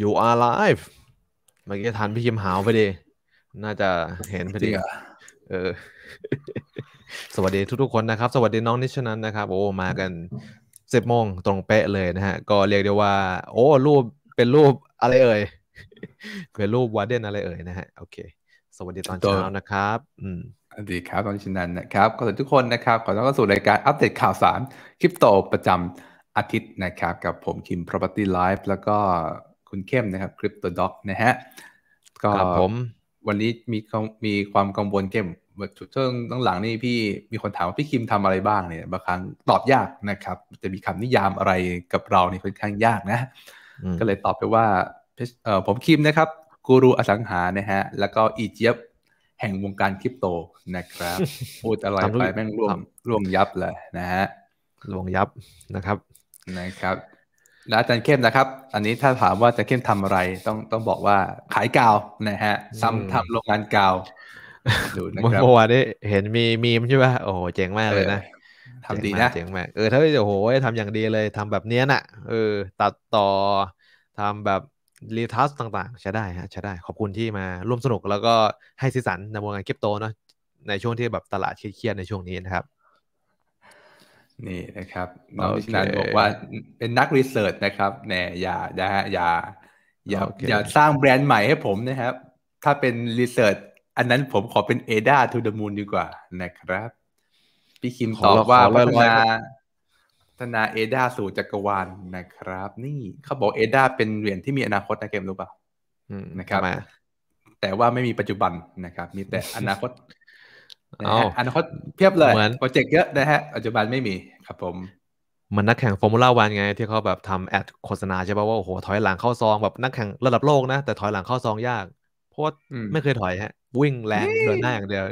you are live เมื่อกี้ทันพี่ยิมหาวไปดี น่าจะเห็นพอดี เออ สวัสดีทุก ๆคนนะครับ สวัสดีน้องนิชนันนะครับ โอ้มากันสิบโมงตรงเป๊ะเลยนะฮะก็เรียกได้ว่า โอ้รูปเป็นรูปอะไรเอ่ยเป็นรูปวาเดนอะไรเอ่ยนะฮะโอเค สวัสดีตอนเช้านะครับ อืมสวัสดีครับตอนชินันนะครับขอัทุกคนนะครับขอต้อนรับสู่รายการอัปเดตข่าวสารคริปโตประจำอาทิตย์นะครับกับผมคิม Property Live แล้วก็คุณเข้มนะครับคริปโตด็อกนะฮะก็ผมวันนี้มีมีความกังวลเข้มช่วงตั้งหลังนี่พี่มีคนถามว่าพี่คิมทำอะไรบ้างเนี่ยบางครั้งตอบยากนะครับ จะมีคำนิยามอะไรกับเราเนี่ยค่อนข้างยากนะ ก็เลยตอบไปว่าผมคิมนะครับกูรูอสังหานะฮะ แล้วก็อีเจี๊ยบแห่งวงการคริปโตนะครับ พูดอะไรไปแม่งร่วงร่วงยับเลยนะฮะร่วงยับนะครับนะครับแล้วอาจารย์เข้มนะครับ อันนี้ถ้าถามว่าจะเข้มทำอะไร ต้องต้องบอกว่าขายกาวนะฮะซ้ำทำโรงงานกาว ดูนะครับเมื่อวานนด้เห็นมีมีมใช่ป่ะ โอ้โห เจ๋งมากเลยนะ ทำดีนะเจ๋งมาก เออถ้าโอ้โหทำอย่างดีเลย ทำแบบเนี้ยน่ะ เออ ตัดต่อ ทำแบบรีทัสต่างๆ ใช้ได้ฮะ ใช้ได้ ขอบคุณที่มาร่วมสนุกแล้วก็ให้สีสันในวงการคริปโตเนาะ ในช่วงที่แบบตลาดเครียดในช่วงนี้นะครับนี่นะครับน้องนินันบอกว่า เป็นนักรีเสิร์ชนะครับ แหนอย่า อย่าอย่าอย่าอย่าสร้างแบรนด์ใหม่ให้ผมนะครับ ถ้าเป็นรีเสิร์ชอันนั้นผมขอเป็นเอดาทูเดมูนดีกว่านะครับ พี่คิมตอบว่าพัฒนาพัฒนาเอดาสู่จักรวาลนะครับ นี่เขาบอกเอดาเป็นเหรียญที่มีอนาคตนะเกมรู้ป่ะนะครับ แต่ว่าไม่มีปัจจุบันนะครับ มีแต่อนาคตออนาคตเพียบเลยโปรเจกต์เยอะนะฮะปัจจุบันไม่มีครับผม มันนักแข่งฟอร์มูล่าวันไงที่เขาแบบทำแอดโฆษณาใช่ป่ะ ว่าโอ้โหถอยหลังเข้าซองแบบนักแข่งระดับโลกนะ แต่ถอยหลังเข้าซองยากเพราะว่าไม่เคยถอยฮะ วิ่งแรงเดินหน้าอย่างเดียว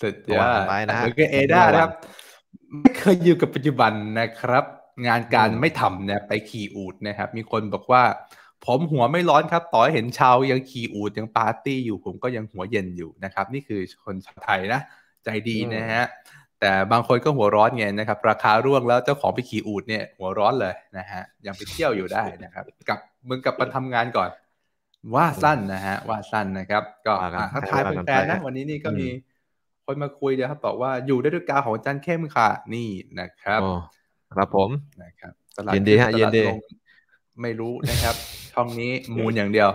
สุดยอดไปนะก็เอด้านครับไม่เคยอยู่กับปัจจุบันนะครับ งานการไม่ทำเนี่ยไปขี่อูดนะครับ มีคนบอกว่าผมหัวไม่ร้อนครับต่อให้เห็นชาวยังขี่อูดยังปาร์ตี้อยู่ผมก็ยังหัวเย็นอยู่นะครับ นี่คือคนชาวไทยนะใจดีนะฮะแต่บางคนก็หัวร้อนไงนะครับ ราคาร่วงแล้วเจ้าของไปขี่อูดเนี่ย หัวร้อนเลยนะฮะยังไปเที่ยวอยู่ได้นะครับกับมึงกับมปททำงานก่อน ว่าสั้นนะฮะ ว่าสั้นนะครับ ก็ทักทายแฟนๆนะวันนี้นี่ก็มีคนมาคุยเดี๋ยวครับบอกว่าอยู่ได้ด้วยกาของจันเข้มค่ะนี่นะครับครับผมนะครับยินดีฮะยินดีไม่รู้นะครับ ช่องนี้มูลอย่างเดียว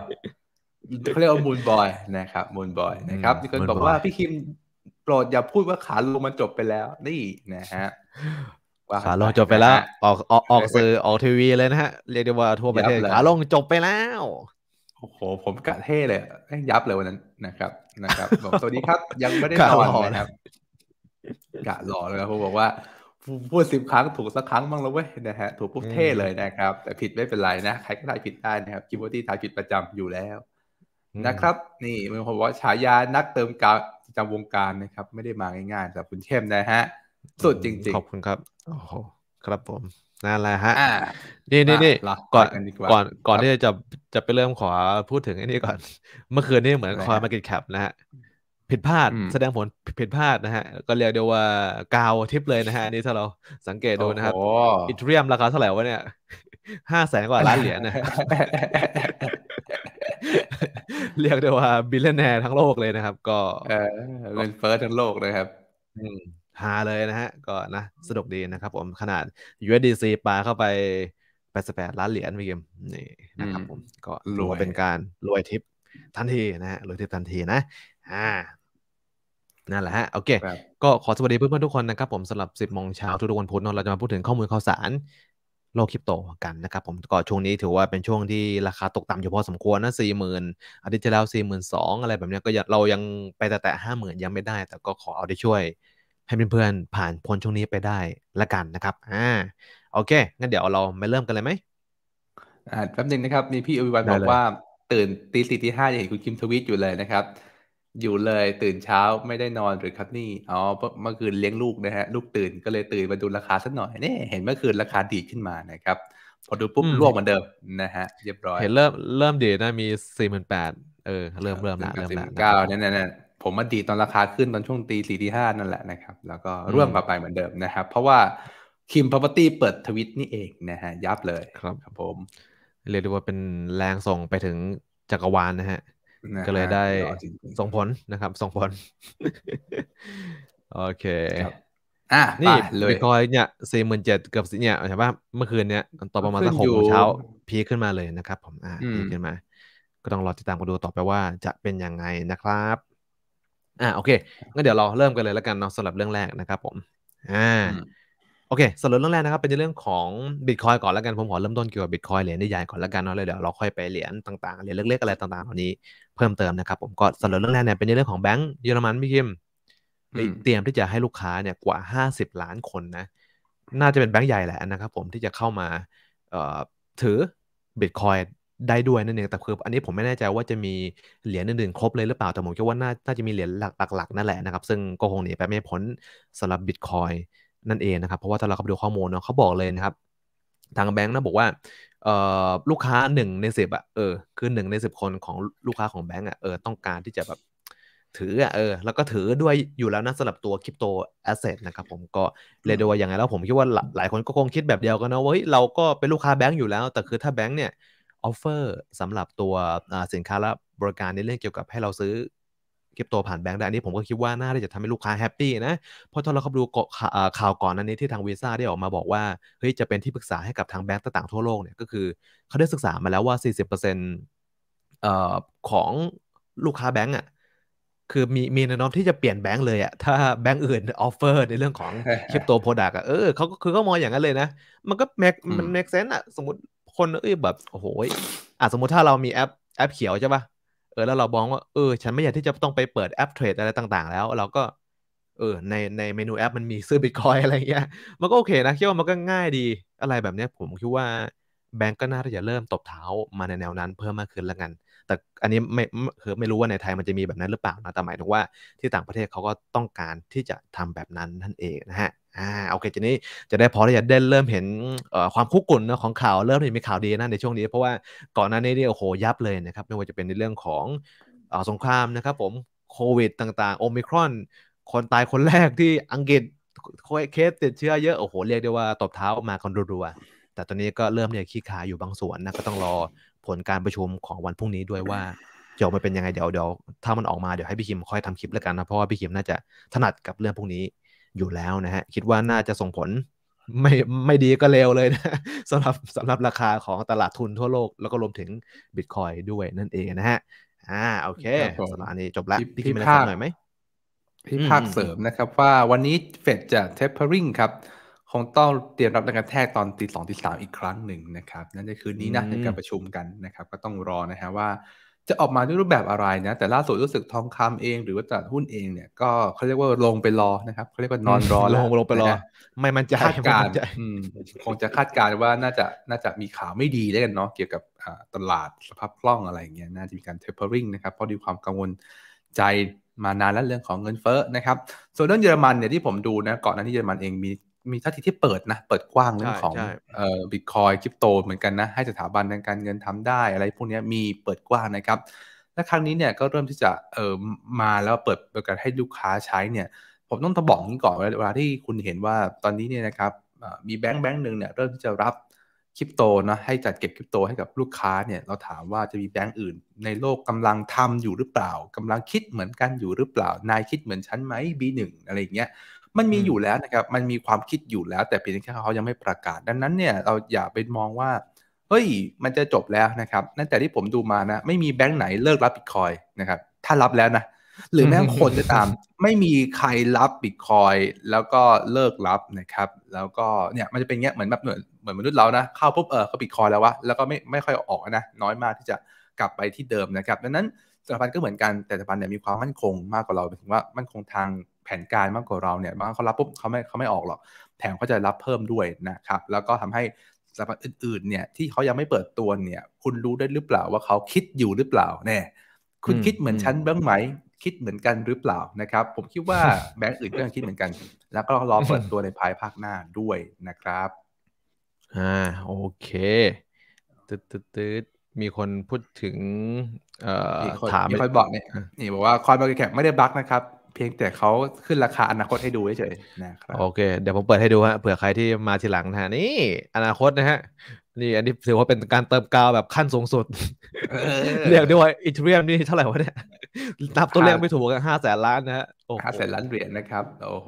เขาเรียกว่ามูลบอยนะครับ มูลบอยนะครับมีคนบอกว่าพี่คิมโปรดอย่าพูดว่าขาลงมันจบไปแล้ว นี่นะฮะ ขาลงจบไปแล้ว ออกออกออกสื่อออกทีวีเลยนะฮะ เรียกได้ว่าทั่วประเทศขาลงจบไปแล้ว โอ้โห ผมกะเท่เลยยับเลยวันนั้นนะครับ นะครับ บอกสวัสดีครับ ยังไม่ได้นอนนะครับ กะหล่อเลยครับผมบอกว่าพูดสิบครั้งถูกสักครั้งบ้างแล้วเว้ยนะฮะ ถูกปุ๊บเท่เลยนะครับ แต่ผิดไม่เป็นไรนะใครก็ได้ผิดได้นะครับคิมบอตี้ทายผิดประจำอยู่แล้ว นะครับ นี่มันผมว่าฉายานักเติมกาวระจำวงการนะครับ ไม่ได้มาง่ายๆแต่คุณเข้มนะฮะสุดจริงๆขอบคุณครับโอ้โหครับผมนั่นแหละฮะนี่นี่นี่ก่อนก่อนก่อนที่จะจะไปเริ่มขอพูดถึงไอ้นี่ก่อน เมื่อคืนนี่เหมือนคอยมาเก็ตแคปนะฮะผิดพลาดแสดงผลผิดพลาดนะฮะก็เรียกเดียวว่ากาวทิปเลยนะฮะนี่ถ้าเราสังเกตดูนะครับอิตเรียมราคาเท่าไหร่วะเนี่ยห้าแสนกว่าล้านเหรียญนะ เรียกได้ว่าบิลเลนแนร์ทั้งโลกเลยนะครับ ก็เงินเฟ้อทั้งโลกเลยครับหาเลยนะฮะ ก็นะสดุกดีนะครับผมขนาด USDC ปลาเข้าไป88ล้านเหรียญไปเกมนี่นะครับ ผมก็รวยเป็นการรวยทิปทันทีนะฮะรวยทิปทันทีนะอ่านั่นแหละฮะโอเค ก็ขอสวัสดีเพื่อนๆทุกคนนะครับ ผมสำหรับ 10โมงเช้าทุกวันพุธเนาะเราจะมาพูดถึงข้อมูลข่าวสารโลกคริปโตกันนะครับ ผมก็ช่วงนี้ถือว่าเป็นช่วงที่ราคาตกต่ำอยู่พอสมควรนะสี่หมื่นอาทิตย์ที่แล้วสี่หมื่นสองอะไรแบบนี้ก็เรายังไปแต่แต่ห้าหมื่นยังไม่ได้ แต่ก็ขอเอาได้ช่วยให้เพื่อนๆผ่านพ้นช่วงนี้ไปได้ละกันนะครับอ่าโอเค งั้นเดี๋ยวเราไปเริ่มกันเลยไหมอ่าแป๊บนึงนะครับ มีพี่อวิวันบอกว่าตื่นตีสี่ตีห้าเน่เห็นคุณคิมทวิตอยู่เลยนะครับอยู่เลยตื่นเช้าไม่ได้นอนหรือครับนี่ อ๋อเมื่อคืนเลี้ยงลูกนะฮะลูกตื่นก็เลยตื่นมาดูราคาสักหน่อยนี่เห็นเมื่อคืนราคาดีขึ้นมานะครับพอดูปุ๊บร่วงเหมือนเดิมนะฮะเรียบร้อยเห็นเริ่มเริ่มดีนะมีสี่หมื่นแปดเออเริ่มเริ่มละเริ่มละเก้าเนี่ยเนี่ยผมมาดีตอนราคาขึ้นตอนช่วงตีสี่ตีห้านั่นแหละนะครับ แล้วก็ร่วงกลับไปเหมือนเดิมนะครับ เพราะว่าคิมพาวเวอร์ตี้เปิดทวิตนี่เองนะฮะยับเลยครับผมเรียกได้ว่าเป็นแรงส่งไปถึงจักรวาลนะฮะก็เลยได้ส่งผลนะครับส่งผลโอเคอ่ะนี่เลยคอยเนี่ยสี่หมื่นเจ็ดเกือบสิเนี่ยใช่ป่ะเมื่อคืนเนี่ยตอนประมาณสักหกโมงเช้า พีขึ้นมาเลยนะครับ ผมอ่าพีขึ้นมาก็ต้องรอติดตามกันดูต่อไปว่าจะเป็นยังไงนะครับอ่าโอเคงั้นเดี๋ยวเราเริ่มกันเลยแล้วกันเนาะสำหรับเรื่องแรกนะครับผมอ่าโอเคสรุปเรื่องแรกนะครับเป็นเรื่องของบิตคอยก่อนแล้วกันผมขอเริ่มต้นเกี่ยวกับบิตคอยเหรียญใหญ่ก่อนแล้วกันเนาะเลยเดี๋ยวเราค่อยไปเหรียญต่างๆเหรียญเล็กๆอะไรต่างๆเหล่านี้เพิ่มเติมนะครับผมก็สรุปเรื่องแรกเนี่ยเป็นเรื่องของแบงก์เยอรมันพี่คิมเตรียมที่จะให้ลูกค้าเนี่ยกว่า 50 ล้านคนนะน่าจะเป็นแบงก์ใหญ่แหละนะครับผมที่จะเข้ามาถือบิตคอยได้ด้วยนั่นเองแต่คืออันนี้ผมไม่แน่ใจว่าจะมีเหรียญอื่นๆครบเลยหรือเปล่าแต่ผมคิดว่าน่าจะมีเหรียญหลักๆนั่นแหละนะครับ ซึ่งก็คงหนีไปไม่พ้นสำหรับบิตคอยนั่นเองนะครับเพราะว่าถ้าเราไปดูข้อมูลเนาะเขาบอกเลยนะครับทางแบงก์นะบอกว่าลูกค้าหนึ่งในสิบอ่ะเออคือหนึ่งในสิบคนของลูกค้าของแบงก์อ่ะเออต้องการที่จะแบบถืออ่ะเออแล้วก็ถือด้วยอยู่แล้วนะสำหรับตัวคริปโตแอสเซทนะครับผมก็เลยดูว่าอย่างไรแล้ว ผมคิดว่าหลายคนก็คงคิดแบบเดียวกันนะว่าเฮ้ยเราก็เป็นลูกค้าแบงก์อยู่แล้วแต่คือถ้าแบงก์เนี่ยออฟเฟอร์สำหรับตัวสินค้าและบริการในเรื่องเกี่ยวกับให้เราซื้อคริปโตผ่านแบงก์ได้ อันนี้ผมก็คิดว่า น่าจะทำให้ลูกค้าแฮปปี้นะ เพราะถ้าเราเข้าดูข่าวก่อนนั้นนี้ที่ทางวีซ่าได้ออกมาบอกว่า เฮ้ย จะเป็นที่ปรึกษาให้กับทางแบงก์ต่างๆทั่วโลกเนี่ยก็คือ เขาได้ศึกษามาแล้วว่า 40%ของลูกค้าแบงก์อ่ะคือมีมีแนวโน้มที่จะเปลี่ยนแบงก์เลยอะถ้าแบงก์อื่นออฟเฟอร์ในเรื่องของคริปโตโปรดักต์อะเออเขาก็คือเขามองอย่างนั้นเลยนะ มันก็แม็กมันแม็กเซนอะสมมติคนเอ้ยแบบโอ้โหอ่ะสมมติถ้าเรามีแอปแอปเขียวใช่ปะอแล้วเรามองว่าเออฉันไม่อยากที่จะต้องไปเปิดแอปเทรดอะไรต่าง ๆ แล้วเราก็เออในในเมนูแอปมันมีซื้อบิตคอยอะไรเงี้ย มันก็โอเคนะ คิดว่ามันก็ง่ายดี อะไรแบบเนี้ยผมคิดว่าแบงก์ก็น่าจะเริ่มตบเท้ามาในแนวนั้นเพิ่มมากขึ้นละกันแต่อันนี้ไม่คือไม่รู้ว่าในไทยมันจะมีแบบนั้นหรือเปล่านะแต่หมายถึงว่าที่ต่างประเทศเขาก็ต้องการที่จะทำแบบนั้นนั่นเองนะฮะอ่าโอเคจีนี้จะได้พอที่จะเด่นเริ่มเห็นความคุกกุ่นนะของข่าวเริ่มเห็นมีข่าวดีนะในช่วงนี้เพราะว่าก่อนหน้านี้เนี่ยโอ้โหยับเลยนะครับไม่ว่าจะเป็นในเรื่องของสงครามนะครับ ผมโควิดต่างๆ โอมิครอน คนตายคนแรกที่อังกฤษเคสติดเชื้อเยอะโอ้โหเรียกได้ว่าตบเท้ามากันรัวๆแต่ตอนนี้ก็เริ่มเนี่ยขี้ขาอยู่บางส่วนนะก็ต้องรอผลการประชุมของวันพรุ่งนี้ด้วยว่าจะออกมาเป็นยังไงเดี๋ยวเดี๋ยวถ้ามันออกมาเดี๋ยวให้พี่คิมค่อยทำคลิปแล้วกันนะเพราะว่าพี่คิมน่าจะถนัดกับเรื่องพวกนี้อยู่แล้วนะฮะคิดว่าน่าจะส่งผลไม่ไม่ดีก็เลวเลยนะสำหรับสำหรับราคาของตลาดทุนทั่วโลกแล้วก็รวมถึงบิตคอยด้วย นั่นเองนะฮะอ่าโอเคสำหรับอันนี้จบแล้วพี่พิพมพอะไหน่อยไหมพี่ภาคเสริมนะครับว่าวันนี้เฟดจะเทปเปอร์ริงครับ คงต้องเตรียมรับแรงกระแทกตอนตีสองตีสามอีกครั้งหนึ่งนะครับ นั่นจะคืนนี้นะในการประชุมกันนะครับ ก็ต้องรอนะฮะว่าจะออกมาด้วยรูปแบบอะไรนะแต่ล่าสุดรู้สึกทองคำเอง หรือว่าตลาดหุ้นเองเนี่ยก็เขาเรียกว่าลงไปรอนะครับเขาเรียกว่านอนรอลงลงไปรอ ไม่มั่นใจคาดการณ์คงจะคาดการณ์ว่าน่าจะน่าจะมีข่าวไม่ดีได้กันเนาะเกี่ยวกับตลาดสภาพคล่องอะไรอย่างเงี้ยน่าจะมีการเทปเปอร์ริงนะครับเพราะดูความกังวลใจมานานแล้วเรื่องของเงินเฟ้อนะครับส่วนเรื่องเยอรมันเนี่ยที่ผมดูนะก่อนหน้านี้เยอรมันเองมีมีท่าทีที่เปิดนะเปิดกว้างเรื่องของเอ่อบิตคอยคริปโตเหมือนกันนะให้สถาบันทางการเงินทำได้อะไรพวกนี้มีเปิดกว้างนะครับและครั้งนี้เนี่ยก็เริ่มที่จะเอ่อมาแล้วเปิดรอการให้ลูกค้าใช้เนี่ย ผมต้องตะบอกนี้ก่อนเวลาที่คุณเห็นว่าตอนนี้เนี่ยนะครับมีแบงค์แบงค์หนึ่งเนี่ยเริ่มที่จะรับคริปโตนะให้จัดเก็บคริปโตให้กับลูกค้าเนี่ยเราถามว่าจะมีแบงค์อื่น ในโลกกำลังทำอยู่หรือเปล่า กำลังคิดเหมือนกันอยู่หรือเปล่านายคิดเหมือนฉันไหม B1 อะไรอย่างเงี้ยมันมีอยู่แล้วนะครับ มันมีความคิดอยู่แล้ว แต่เพียงแค่เขายังไม่ประกาศ ดังนั้นเนี่ยเราอย่าไปมองว่าเฮ้ยมันจะจบแล้วนะครับนั่นแต่ที่ผมดูมานะไม่มีแบงค์ไหนเลิกรับบิตคอยนะครับถ้ารับแล้วนะ หรือแม้คนจะตามไม่มีใครรับบิตคอยแล้วก็เลิกรับนะครับแล้วก็เนี่ยมันจะเป็นเงี้ยเหมือนแบบเหมือนเหมือนมนุษย์เรานะเข้าปุ๊บเออเขาบิตคอยแล้ววะแล้วก็ไม่ไม่ค่อยออกนะน้อยมากที่จะกลับไปที่เดิมนะครับดังนั้นสถาบันก็เหมือนกันแต่สถาบันเนี่ยมีความมั่นคงมากกว่าเราหมายถึงว่ามั่นคงทางแผนการมากกว่าเราเนี่ยบางเขารับปุ๊บเขาไม่เขาไม่ออกหรอกแถมเขาจะรับเพิ่มด้วยนะครับ แล้วก็ทำให้สถาบันอื่นๆเนี่ยที่เขายังไม่เปิดตัวเนี่ยคุณรู้ได้หรือเปล่าว่าเขาคิดอยู่หรือเปล่าแน่คุณคิดเหมือนฉันบ้างไหม คิดเหมือนกันหรือเปล่านะครับ ผมคิดว่าแบงก์อื่นก็ยังคิดเหมือนกัน แล้วก็รอเปิดตัวในภายภาคหน้าด้วยนะครับอ่าโอเคตืดตืดตดมีคนพูดถึงเอ่อถามมีคนบอกเนี่ยนี่บอกว่าคอยบริแคปไม่ได้บั๊กนะครับเพียงแต่เขาขึ้นราคาอนาคตให้ดูเฉยๆนะครับโอเค เดี๋ยวผมเปิดให้ดูฮะ เผื่อใครที่มาทีหลังนะนี่อนาคตนะฮะ นี่อันนี้ถือว่าเป็นการเติมกาวแบบขั้นสูงสุด เรียกได้ว่าอีเทเรียมนี่เท่าไหร่วะเนี่ย นับตัวเลขไม่ถูกกันห้าแสนล้านนะฮะห้าแสนล้านเหรียญนะครับ โอ้โห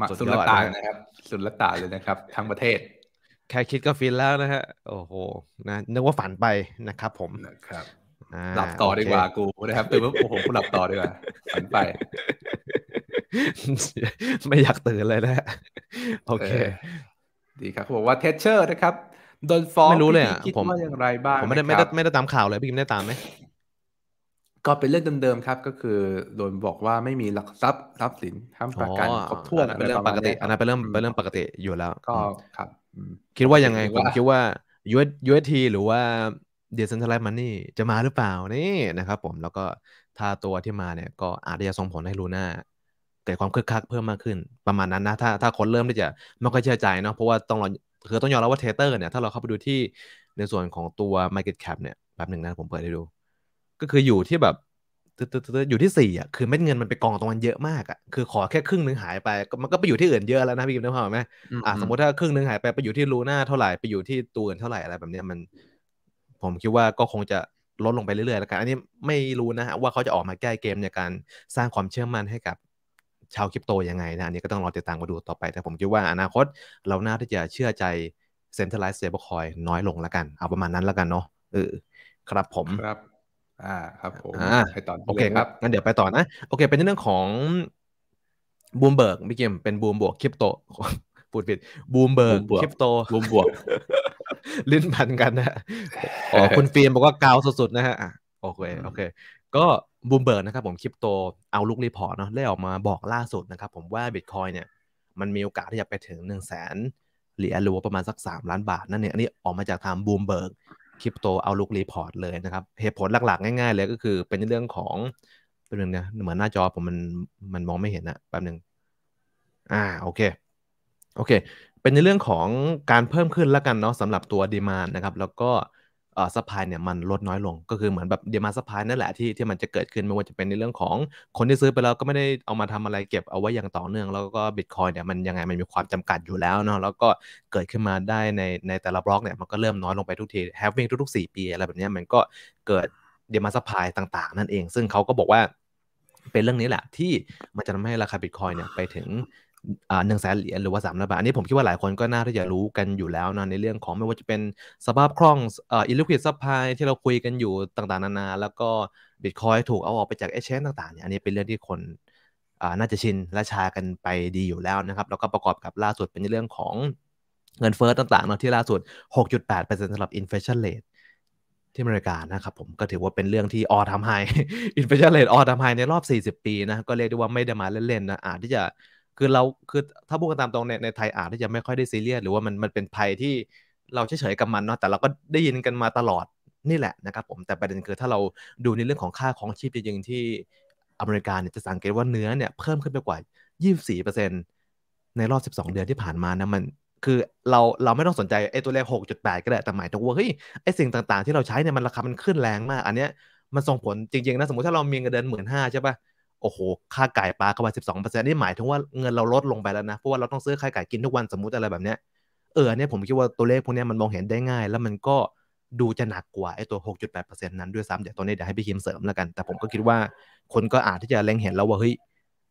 มาสุดละตานะครับ สุดละตาเลยนะครับ ทั้งประเทศ แค่คิดก็ฟินแล้วนะฮะ โอ้โหนะ นึกว่าฝันไปนะครับ ผมนะครับหลับต่อดีกว่ากูนะครับตื่นุ๊บโอ้โหหลับต่อดีกว่าฝันไป ไม่อยากตื่นเลยนะ โอเค ดีครับเขาบอกว่าเทเชอร์นะครับโดนฟ้องไม่รู้เลยอ่ะผมว่าอย่างไรบ้างผมไม่ได้ไม่ได้ไม่ได้ตามข่าวเลยพี่กิมได้ตามไหมก็เป็นเรื่องเดิมๆครับ ก็คือ โดนบอกว่าไม่มีหลักทรัพย์ทรัพย์สินทำประกันครบถ้วนเป็นเรื่องปกติอันนั้นเป็นเรื่องเป็นเรื่องปกติอยู่แล้ว ก็ครับ คิดว่ายังไงผมคิดว่ายเอสทีหรือว่าเดซนทรไลมันนี่จะมาหรือเปล่านี่นะครับผมแล้วก็ถ้าตัวที่มาเนี่ย ก็อาจจะส่งผลให้ลูน่าเกิดความคึกคักเพิ่มมากขึ้น ประมาณนั้นนะ ถ้าถ้าคนเริ่มที่จะ ไม่ค่อยเชื่อใจเนาะ เพราะว่าต้องรอคือต้องยอมรับว่าเทเตอร์เนี่ย ถ้าเราเข้าไปดูที่ในส่วนของตัว Market Cap เนี่ยแบบหนึ่งนะผมเปิดให้ดู ก็คืออยู่ที่แบบ อยู่ที่4อ่ะคือเม็ดเงินมันไปกองตรงนั้นเยอะมากอ่ะคือขอแค่ครึ่งนึงหายไปมันก็ไปอยู่ที่อื่นเยอะแล้วนะพี่กิม้คพาอไหมอ่าสมมติถ้าครึ่งนึงหายไปไปอยู่ที่ลูน่าเท่าไหร่ไปอยู่ที่ตัวอื่นเท่าไหร่อะไรแบบนี้มันผมคิดว่าก็คงจะลดลงไปเรื่อยๆ แล้วกัน อันนี้ไม่รู้นะฮะ ว่าเขาจะออกมาแก้เกมในการสร้างความเชื่อมั่นให้กับชาวคริปโตยังไงนะ อันนี้ก็ต้องรอติดตามมาดูต่อไปแต่ผมคิดว่าอนาคตเราน่าที่จะเชื่อใจ c e n t r ร l ไลซ์เซเบอร์คอยน้อยลงแล้วกัน เอาประมาณนั้นแล้วกันเนาะเออครับผมครับ อ่าครับ ผมไปต่อโอเคครับงั้นเดี๋ยวไปต่อนะ โอเคเป็นเรื่องของบูมเบิร์กไม่เกี่ยมเป็นบูมบวกคริปโตพูดผิดบูมเบิร์กคริปโตบูมบวกลิ้นพันกันนะอ๋อคุณฟิล์มบอกว่าเกาสุดๆนะฮะโอเคโอเค ก็บูมเบิร์กนะครับผมคริปโตเอาลูกรีพอร์ตเนาะได้ออกมาบอกล่าสุดนะครับ ผมว่าบิตคอยเนี่ย มันมีโอกาสที่จะไปถึงหนึ่งแสนเหรียญหรือว่าประมาณสักสามล้านบาทนั่นเนี่ยอันนี้ออกมาจากทางบูมเบิร์กคริปโตเอาลูกรีพอร์ตเลยนะครับ เหตุผลหลักๆ ง่ายๆ เลยก็คือเป็นเรื่องของเป็นเรื่องเนี่ยเหมือนหน้าจอผมมันมันมองไม่เห็นอะแป๊บหนึ่งอ่าโอเคโอเค เป็นในเรื่องของการเพิ่มขึ้นแล้วกันเนาะสำหรับตัวดีมานนะครับ แล้วก็สปายเนี่ยมันลดน้อยลง ก็คือเหมือนแบบเดียมาสปายนั่นแหละที่ที่มันจะเกิดขึ้นไม่ว่าจะเป็นในเรื่องของคนที่ซื้อไปแล้วก็ไม่ได้เอามาทำอะไรเก็บเอาไว้อย่างต่อเนื่องแล้วก็บิตคอยเนี่ยมันยังไงมันมีความจำกัดอยู่แล้วเนาะแล้วก็เกิดขึ้นมาได้ในในแต่ละบล็อกเนี่ยมันก็เริ่มน้อยลงไปทุกทีแฮฟวิ่งทุกๆ4ปีอะไรแบบนี้มันก็เกิดเดียมาสปายต่าง ๆ นั่นเอง ซึ่งเขาก็บอกว่า เป็นเรื่องนี้แหละ ที่มันจะทาให้ราคาบิตคอยเนี่ยไปถึงหนึ่งแสนเหรียญหรือว่าสามล้านบาทอันนี้ผมคิดว่าหลายคนก็น่าที่จะรู้กันอยู่แล้วนะในเรื่องของไม่ว่าจะเป็นสภาพคล่องอิลิควิดซัพพลายที่เราคุยกันอยู่ต่าง ๆนานาแล้วก็บิตคอยถูกเอาออกไปจากเอเชนต่างๆเนี่ยอันนี้เป็นเรื่องที่คนน่าจะชินและชา กันไปดีอยู่แล้วนะครับแล้วก็ประกอบกับล่าสุดเป็นเรื่องของเงินเฟอ้อต่างๆเนาะที่ล่าสุด 6.8%สำหรับอินเฟชันเ r ทที่อเมริกานะครับผมก็ถือว่าเป็นเรื่องที่ออทำไฮอินเฟชันเลทออทำไฮในรอบ 40 ปีนะก็เรียกได้ว่าไม่ได้มาเล่นๆนะอาจที่จะคือเราคือถ้าพูดกันตามตรงในในไทยอาจที่จะไม่ค่อยได้ซีเรียส หรือว่ามันมันเป็นภัยที่เราเฉยๆกับมันเนาะแต่เราก็ได้ยินกันมาตลอดนี่แหละนะครับผมแต่ประเด็นคือถ้าเราดูในเรื่องของค่าของชีพจริงๆที่อเมริกาเนี่ยจะสังเกตว่าเนื้อเนี่ย เพิ่มขึ้นไปกว่า 24%ในรอบ 12 เดือนที่ผ่านมานะมันคือเราเราไม่ต้องสนใจไอ้ตัวเลข6.8 ก็ได้แต่หมายถึงว่าเฮ้ยไอ้สิ่งต่าง ๆที่เราใช้เนี่ยมันราคามันขึ้นแรงมากอันเนี้ยมันส่งผลจริงๆนะสมมติถ้าเรามีเงินเดือนหมื่นห้าใช่ปะ่ะโอ้โห ค่าไก่ปลาเข้ามาสิบสองเปอร์เซ็นต์นี่หมายถึงว่าเงินเราลดลงไปแล้วนะ เพราะว่าเราต้องซื้อไข่ไก่กินทุกวันสมมติอะไรแบบเนี้ย เออเนี่ยผมคิดว่าตัวเลขพวกนี้มันมองเห็นได้ง่าย แล้วมันก็ดูจะหนักกว่าไอ้ตัว 6.8%นั้นด้วยซ้ำ เดี๋ยวตอนนี้เดี๋ยวให้พี่คิมเสริมแล้วกัน แต่ผมก็คิดว่าคนก็อาจที่จะเล็งเห็นแล้วว่าเฮ้ย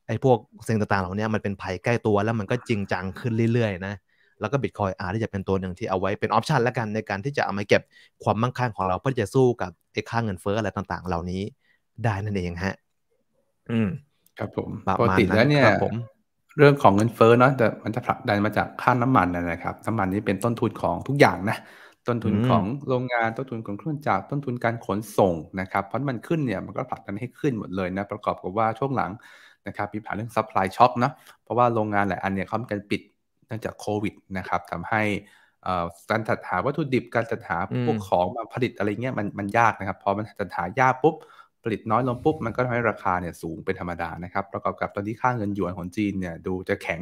ไอ้พวกสิ่งต่างๆเหล่านี้มันเป็นภัยใกล้ตัวแล้วมันก็จริงจังขึ้นเรื่อยๆนะ แล้วก็บิตคอยอาจที่จะเป็นตัวหนึ่งที่เอาไว้เป็นออปชันแลวกันในการที่จะเอามาเก็บความมั่งคั่งของเราเพื่อจะสู้กับไอ้ค่าเงินเฟ้ออะไรต่างๆ เหล่านี้ได้นั่นเองฮะอืมครับผมปกติแล้วเนี่ยเรื่องของเงินเฟ้อเนาะแต่มันจะผลักดันมาจากค่าน้ำมันนะครับน้ำมันนี้เป็นต้นทุนของทุกอย่างนะต้นทุนของโรงงานต้นทุนของเครื่องจักรต้นทุนการขนส่งนะครับ เพราะมันขึ้นเนี่ยมันก็ผลักดันให้ขึ้นหมดเลยนะประกอบกับว่าช่วงหลังนะครับมีผ่านเรื่องซัพพลายช็อคเนาะเพราะว่าโรงงานหลายอันเนี่ยเขามีการปิดเนื่องจากโควิดนะครับทำให้การจัดหาวัตถุดิบการจัดหาพวกของมาผลิตอะไรเงี้ยมันมันยากนะครับพอมันจัดหายากปุ๊บผลิตน้อยลงปุ๊บมันก็ทำให้ราคาเนี่ยสูงเป็นธรรมดานะครับ ประกอบกับตอนนี้ค่าเงินหยวนของจีนเนี่ย ดูจะแข็ง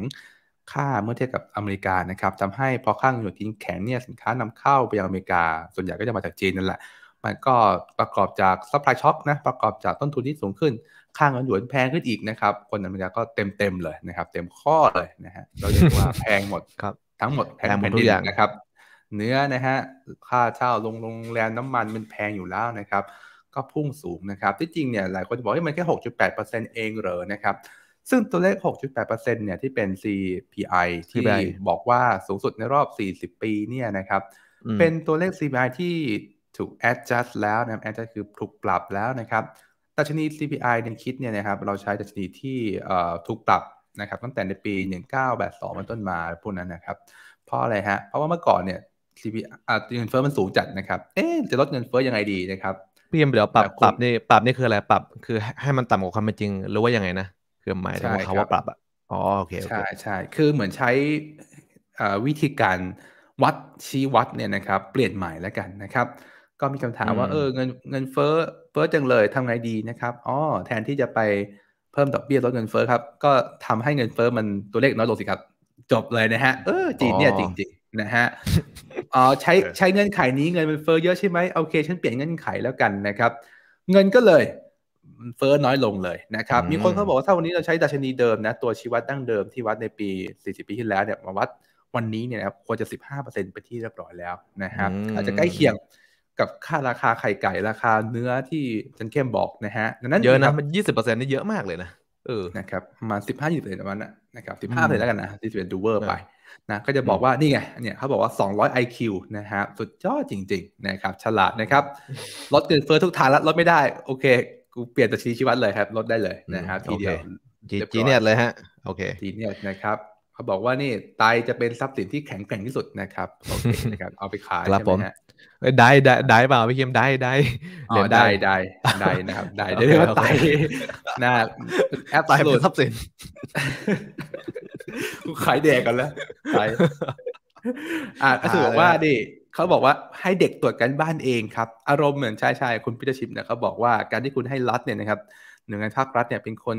ค่าเมื่อเทียบกับอเมริกานะครับทำให้พอค่าเงินหยวนจีนแข็งเนี่ยสินค้านำเข้าไปยังอเมริกา ส่วนใหญ่ก็จะมาจากจีนนั่นแหละ มันก็ประกอบจากซัพพลายช็อคนะประกอบจากต้นทุนที่สูงขึ้นค่าเงินหยวนแพงขึ้นอีกนะครับ คนอเมริกาก็เต็มเต็มเลยนะครับ เต็มข้อเลยนะฮะเราเรียกว่าแพงหมดครับทั้งหมดแพงหมดทุกอย่างนะครับ เนื้อนะฮะค่าเช่าลงโรงแรมน้ำมันมันแพงอยู่แล้วนะครับก็พุ่งสูงนะครับ ที่จริงเนี่ยหลายคนจะบอกว่ามันแค่ 6.8%เองเหรอนะครับ ซึ่งตัวเลข 6.8%เนี่ยที่เป็น CPI ที่บอกว่าสูงสุดในรอบ 40 ปีเนี่ยนะครับ เป็นตัวเลข CPI ที่ถูก adjust แล้วนะ adjust คือถูกปรับแล้วนะครับดัชนี CPI ในคิดเนี่ยนะครับเราใช้ดัชนีที่ถูกปรับนะครับ ตั้งแต่ในปี 1982เป็นต้นมาพวกนั้นนะครับ เพราะอะไรฮะเพราะว่าเมื่อก่อนเนี่ย CPI เงินเฟ้อมันสูงจัดนะครับเอ๊จะลดเงินเฟ้อยังไงดีนะครับพี่เดี๋ยวปรับปรับนี่ปรับนี่คืออะไรปรับคือให้มันต่ำกว่าความเป็นจริง หรือว่ายังไงนะ คือหมายถึงคำเขาว่าปรับอ่ะอ๋อโอเคใช่ใช่คือเหมือนใช้วิธีการวัดชี้วัดเนี่ยนะครับ เปลี่ยนใหม่แล้วกันนะครับ ก็มีคำถามว่า เออเงินเงินเฟ้อเฟ้อจังเลยทำไงดีนะครับอ๋อแทนที่จะไปเพิ่มดอกเบี้ยลดเงินเฟ้อครับ ก็ทำให้เงินเฟ้อมันตัวเลขน้อยลงสิครับจบเลยนะฮะเออจริงเนี่ยจริงๆนะฮะอ๋อใช้ใช้เงื่อนไขนี้เงินมันเฟ้อเยอะใช่ไหมโอเคฉันเปลี่ยนเงื่อนไขแล้วกันนะครับ เงินก็เลยเฟ้อน้อยลงเลยนะครับมีคนเขาบอกว่าถ้าวันนี้เราใช้ดัชนีเดิมนะตัวชี้วัดดั้งเดิมที่วัดในปี 40ปีที่แล้วเนี่ยมาวัดวันนี้เนี่ยนะครับควรจะ15%ไปที่เรียบร้อยแล้วนะครับอาจจะใกล้เคียงกับค่าราคาไข่ไก่ราคาเนื้อที่จันเข้มบอกนะฮะดังนั้นเยอะนะมันยี่สิบเปอร์เซ็นต์นี่เยอะมากเลยนะเออนะครับประมาณสิบห้ายี่สิบเปอร์เซ็นต์ประมาณนั้นนะครับสิบห้าเปอร์เซ็นต์แล้วกันนะที่เป็นดูเวอร์ไปนะก็จะบอกว่านี่ไง เนี่ยเขาบอกว่า 200 IQ นะฮะ สุดยอดจริงๆ นะครับ ฉลาดนะครับ ลดเกินเฟ้อทุกทางแล้วลดไม่ได้ โอเค กูเปลี่ยนตัวชี้ชีวัดเลยครับลดได้เลยนะครับ ทีเดียวจีเนียเลยฮะ โอเคจีเนียนะครับเขาบอกว่านี่ไตจะเป็นทรัพย์สินที่แข็งแกร่งที่สุดนะครับโอเคนะครับ เอาไปขายครัไผมได้ได้ได้เปล่าพี่เคมได้ได้๋ได้ ได้ได้นะครับ ได้เดี๋ยวไตนะแอปไตเป็นทรัพย์สินขายแดกกันแล้วขายอ่าก็คือบอกว่าดิเขาบอกว่าให้เด็กตรวจกันบ้านเอง ครับ อารมณ์เหมือนชายชายคุณพิจชิพเนี่ยเขาบอกว่าการที่คุณให้รัฐเนี่ยนะครับหน่วยงานภาครัฐเนี่ยเป็นคน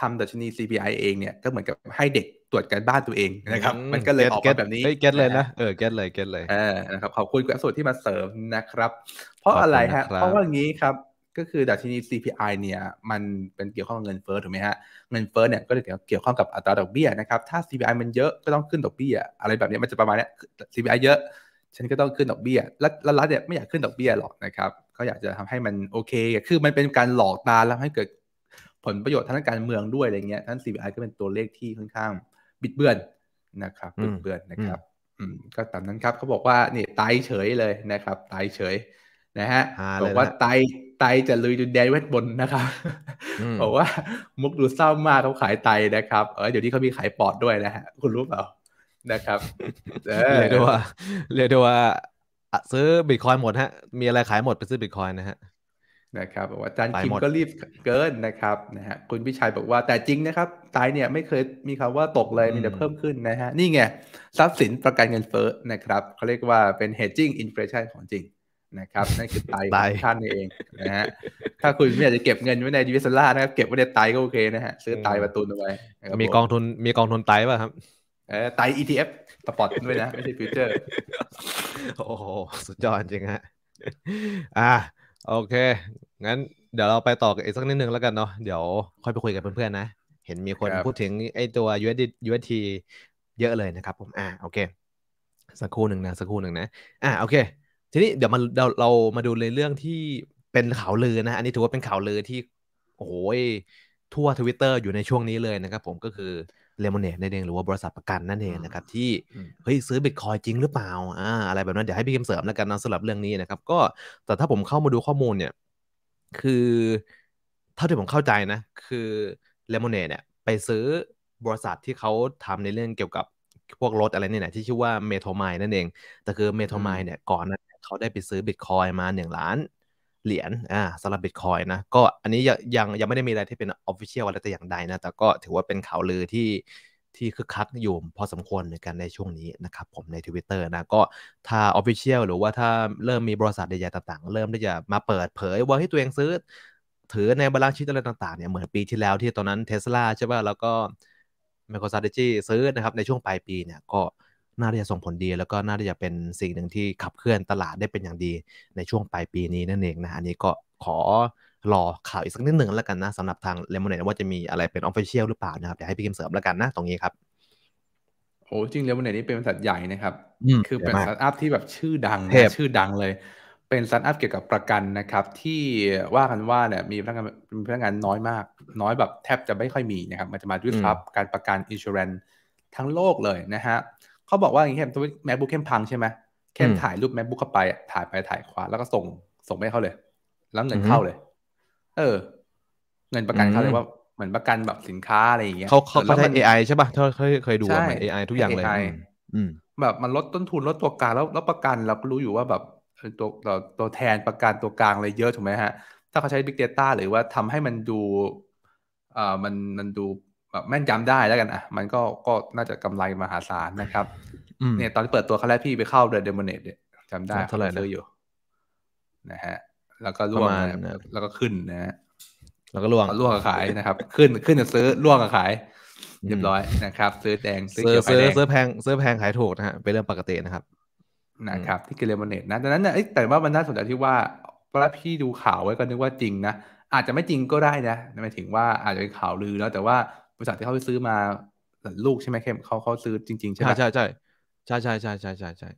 ทำดัชนี CPI เองเนี่ยก็เหมือนกับให้เด็กตรวจการบ้านตัวเองนะครับมันก็เลยออกมาแบบนี้เก็ตเลยนะ เออเก็ตเลยเก็ตเลยเออนะครับขอบคุณกุณสุที่มาเสริมนะครับ เพราะอะไรฮะเพราะว่างี้ครับก็คือ ดัชนี CPI เนี่ยมันเป็นเกี่ยวข้องกับเงินเฟ้อถูกไหมฮะเงินเฟ้อเนี่ยก็เกี่ยวเกี่ยวข้องกับอัตราดอกเบี้ยนะครับถ้า CPI มันเยอะก็ต้องขึ้นดอกเบี้ยอะไรแบบนี้มันจะประมาณนี้ CPI เยอะ ฉันก็ต้องขึ้นดอกเบี้ยแล้วรัฐเนี่ยไม่อยากขึ้นดอกเบี้ยหรอกนะครับก็อยากจะทำให้มันโอเคคือมันเป็นการหลอกตาแล้วให้เกิดผลประโยชน์ทางการเมืองด้วยอะไรเงี้ยท่าน CPI ก็เป็นตัวเลขที่ค่อนข้างบิดเบือนนะครับบิดเบือนนะครับก็ตามนั้นครับเขาบอกว่าเนี่ยตายเฉยเลยนะครับตายเฉยนะฮะบอกว่าตายไตจะลุยดูแดนเวทบนนะครับบอกว่ามุกดูเศร้ามากเขาขายไตนะครับ เออเดี๋ยวนี้เขามีขายปอดด้วยนะฮะ คุณรู้เปล่านะครับเรียกได้ว่าเรียกได้ว่าซื้อบิตคอยหมดฮะมีอะไรขายหมดไปซื้อบิตคอยนะฮะนะครับบอกว่าจันคิมก็รีบเกินนะครับนะฮะคุณพิชัยบอกว่าแต่จริงนะครับไตเนี่ยไม่เคยมีคำว่าตกเลย มีแต่เพิ่มขึ้นนะฮะนี่ไง ทรัพย์สินประกันเงินเฟ้อนะครับเขาเรียกว่าเป็น hedging inflation ของจริงนะครับ นั่นคือไตของท่านเอง นะฮะถ้าคุณไม่อยากจะเก็บเงินไว้ในดิวิสล่านะครับ เก็บไว้ในไต ก็โอเคนะฮะซื้อไตมาตุนเอาไว้มีกองทุนมีกองทุนไตป่ะครับเออไต ETF สปอร์ตด้วยนะ ไม่ใช่ฟิวเจอร์ โอ้โหสุดยอดจริงฮะอ่าโอเค งั้นเดี๋ยวเราไปต่อกันอีกสักนิดนึงแล้วกันเนาะเดี๋ยวค่อยไปคุยกับเพื่อนๆนะเห็นมีคนพูดถึงไอ้ตัว USD UST เยอะเลยนะครับ ผมอ่าโอเค สักครู่หนึ่งนะสักครู่หนึ่งนะ อ่าโอเคทีนี้เดี๋ยวมาเราเรามาดูในเรื่องที่เป็นข่าวลือนะ อันนี้ถือว่าเป็นข่าวลือที่ โอ้โหทั่วทวิตเตอร์อยู่ในช่วงนี้เลยนะครับผมก็คือเลมอนเนตใ่นเองหรือว่าบริษัทประกันนั่นเองนะครับที่ เฮ้ยซื้อบิตคอยจริงหรือเปล่าอ่า อะไรแบบนั้น เดี๋ยวให้พี่เกมเสริมแล้วกันนะสำหรับเรื่องนี้นะครับ ก็แต่ถ้าผมเข้ามาดูข้อมูลเนี่ยคือเท่าที่ผมเข้าใจนะ คือเลมอนเนตเนี่ยไปซื้อบริษัทที่เขาทำในเรื่องเกี่ยวกับพวกรถอะไรเนี่ยที่ชื่อว่าเมโทไมน์นั่นเองแต่คือเมโทไมน์เนี่ยก่อนนะเขาได้ไปซื้อบิตคอยมา 1 ล้านเหรียญอ่าสำหรับบิตคอยนะก็อันนี้ยังยังไม่ได้มีอะไรที่เป็นออฟฟิเชียลอะไรแต่อย่างใดนะแต่ก็ถือว่าเป็นข่าวลือที่ที่คึกคักอยู่พอสมควรเหมือนกันในช่วงนี้นะครับ ผมในทวิตเตอร์นะก็ถ้าออฟฟิเชียลหรือว่าถ้าเริ่มมีบริษัทใหญ่ๆต่างๆ เริ่มที่จะมาเปิดเผยว่าให้ตัวเองซื้อ ถือในบาลานซ์ชีตอะไรต่างๆเนี่ยเหมือนปีที่แล้วที่ตอนนั้นเทสลาใช่ป่ะแล้วก็ Microsoft ซื้อนะครับในช่วงปลายปีเนี่ยก็น่าจะส่งผลดีแล้วก็น่าจะเป็นสิ่งหนึ่งที่ขับเคลื่อนตลาดได้เป็นอย่างดี ในช่วงปลายปีนี้นั่นเองนะอันนี้ก็ขอรอข่าวอีกสักนิดหนึ่งแล้วกันนะสำหรับทางเลมอนเนว่าจะมีอะไรเป็นออฟฟิเชียลหรือเปล่านะครับเดี๋ยวให้พี่กิมเสริมแล้วกันนะตรงนี้ครับโอ้จริงเลมอนเนนี่เป็นบริษัทใหญ่นะครับ คือเป็นสตาร์ทอัพที่แบบชื่อดังชื่อดังเลย เป็นสตาร์ทอัพเกี่ยวกับประกันนะครับ ที่ว่ากันว่าเนี่ยมีพนักงานพนักงานน้อยมาก น้อยแบบแทบจะไม่ค่อยมีนะครับมันจะมาด้วยรับการประกันอินชูเรนทั้งโลกเลยนะฮะเขาบอกว่าอย่างเี้ยสมมติ m a c ค o เข้มพังใช่ไหมเข้มถ่ายรูปแมคบุ๊กเข้าไป ถ่ายไปถ่ายขวา แล้วก็ส่ง ส่งไปเขาเลย แล้วเงินเข้าเลย เออ เงินประกันเขาเลยว่าเหมือนประกันแบบสินค้า อะไรอย่างเงี้ยเขาเขาใช้ AI ใช่ป่ะเคยเคยดูมัน AI ทุกอย่างเลยอืม แบบมันลดต้นทุนลดตัวกลางแล้วแล้วประกันเราก็รู้อยู่ว่าแบบตัวตัวแทนประกันตัวกลางอะไรเยอะถูกไหมฮะ ถ้าเขาใช้ Big Data หรือว่าทำให้มันดู อ่ามันมันดูแบบแม่นยำได้แล้วกันอ่ะมันก็ก็น่าจะกำไรมหาศาลนะครับเนี่ยตอนที่เปิดตัวครั้งแรกพี่ไปเข้าเดอะเดโมเนตเนี่ยจำได้เท่าไหร่เลยอยู่นะฮะแล้วก็ล่วง แล้วก็ขึ้นนะฮะแล้วก็ล่วงล่วงขายนะครับ ขึ้นขึ้นจะซื้อล่วงขายเรียบร้อยนะครับ ซื้อแดงซื้อซื้อแซื้อแพงซื้อแพงขายถูกนะฮะเป็นเรื่องปกตินะครับ นะครับ ที่เกอเโมอนเนตนะดังนั้นเนี่ยแต่ว่ามันน่าสนใจที่ว่าเวลาพี่ดูข่าวไว้ก็นึกว่าจริงนะอาจจะไม่จริงก็ได้นะหมายถึงว่าอาจจะเป็นข่าวลือแล้วแต่ว่าบริษัทที่เขาซื้อมา ลูกใช่ไหมเข้มเขาเขาซื้อจริงๆใช่ไหมใช่ใช่ใช่ใช่ใช่ใช่ใช่ใช่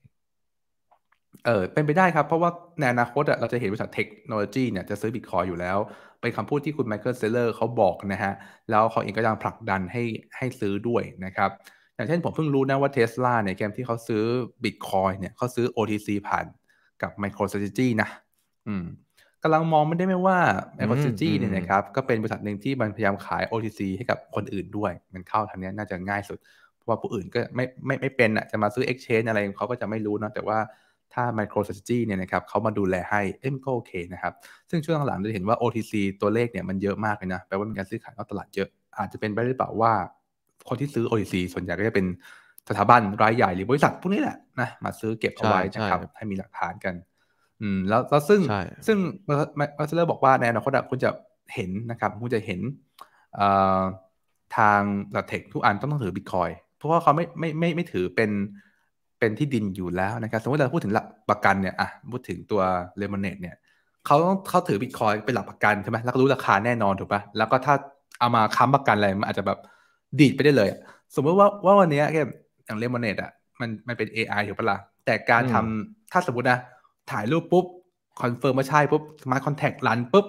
เออเป็นไปได้ครับ เพราะว่าในอนาคตอ่ะเราจะเห็นบริษัทเทคโนโลยีเนี่ยจะซื้อบิตคอยอยู่แล้วเป็นคำพูดที่คุณไมเคิลเซเลอร์เขาบอกนะฮะ แล้วเขาเองก็ยังผลักดันให้ให้ซื้อด้วยนะครับ อย่างเช่นผมเพิ่งรู้นะว่าเทสลาเนี่ยเกมที่เขาซื้อบิตคอยเนี่ยเขาซื้อ OTC ผ่านกับ MicroStrategy นะอืมำลังมองไม่ได้ไหมว่าแอคคอซิจี้เนี่ยนะครับ ก็เป็นบริษัทหนึ่งที่มันพยายามขาย OTC ให้กับคนอื่นด้วย มันเข้าทางนี้น่าจะง่ายสุดเพราะว่าผู้อื่นก็ไม่ไม่ไม่เป็นอ่ะจะมาซื้อ Exchange อะไรเขาก็จะไม่รู้นะแต่ว่าถ้า Micro Strategy เนี่ยนะครับเขามาดูแลให้เอ็มก็โอเคนะครับ ซึ่งช่วงหลังจะเห็นว่า OTC ตัวเลขเนี่ยมันเยอะมากเลยนะแปลว่ามีการซื้อขายนอกตลาดเยอะอาจจะเป็นไปได้หรือเปล่าว่าคนที่ซื้อ OTC ส่วนใหญ่ก็จะเป็นสถาบันรายใหญ่หรือบริษัทพวกนี้แหละนะมาซื้อเก็บเอาไว้นะครับให้มีหลักฐานกันอืมแล้วแล้วซึ่งซึ่งมาสเลอร์บอกว่าในอนาคตคุณจะเห็นนะครับคุณจะเห็นทางหลักเทคทุกอันต้องต้องถือบิตคอยเพราะว่าเขาไม่ไม่ไม่ไม่ถือเป็นเป็นที่ดินอยู่แล้วนะครับ สมมติ เราพูดถึงหลักประกันเนี่ยอ่ะพูดถึงตัวเลมอนเนตเนี่ยเขาต้องเขาถือบิตคอยเป็นหลักประกันใช่ไหมแล้วก็รู้ราคาแน่นอนถูกปะแล้วก็ถ้าเอามาค้ำประกันอะไรมันอาจจะแบบดีดไปได้เลยสมมติว่าว่าวันนี้อย่างเลมอนเนตอ่ะมันมันเป็น AI ถูกปะละ่ะแต่การทำถ้าสมมตินะถ่ายรูปปุ๊บคอนเฟิร์มว่าใช่ปุ๊บสมาร์ทคอนแทครันปุ๊บ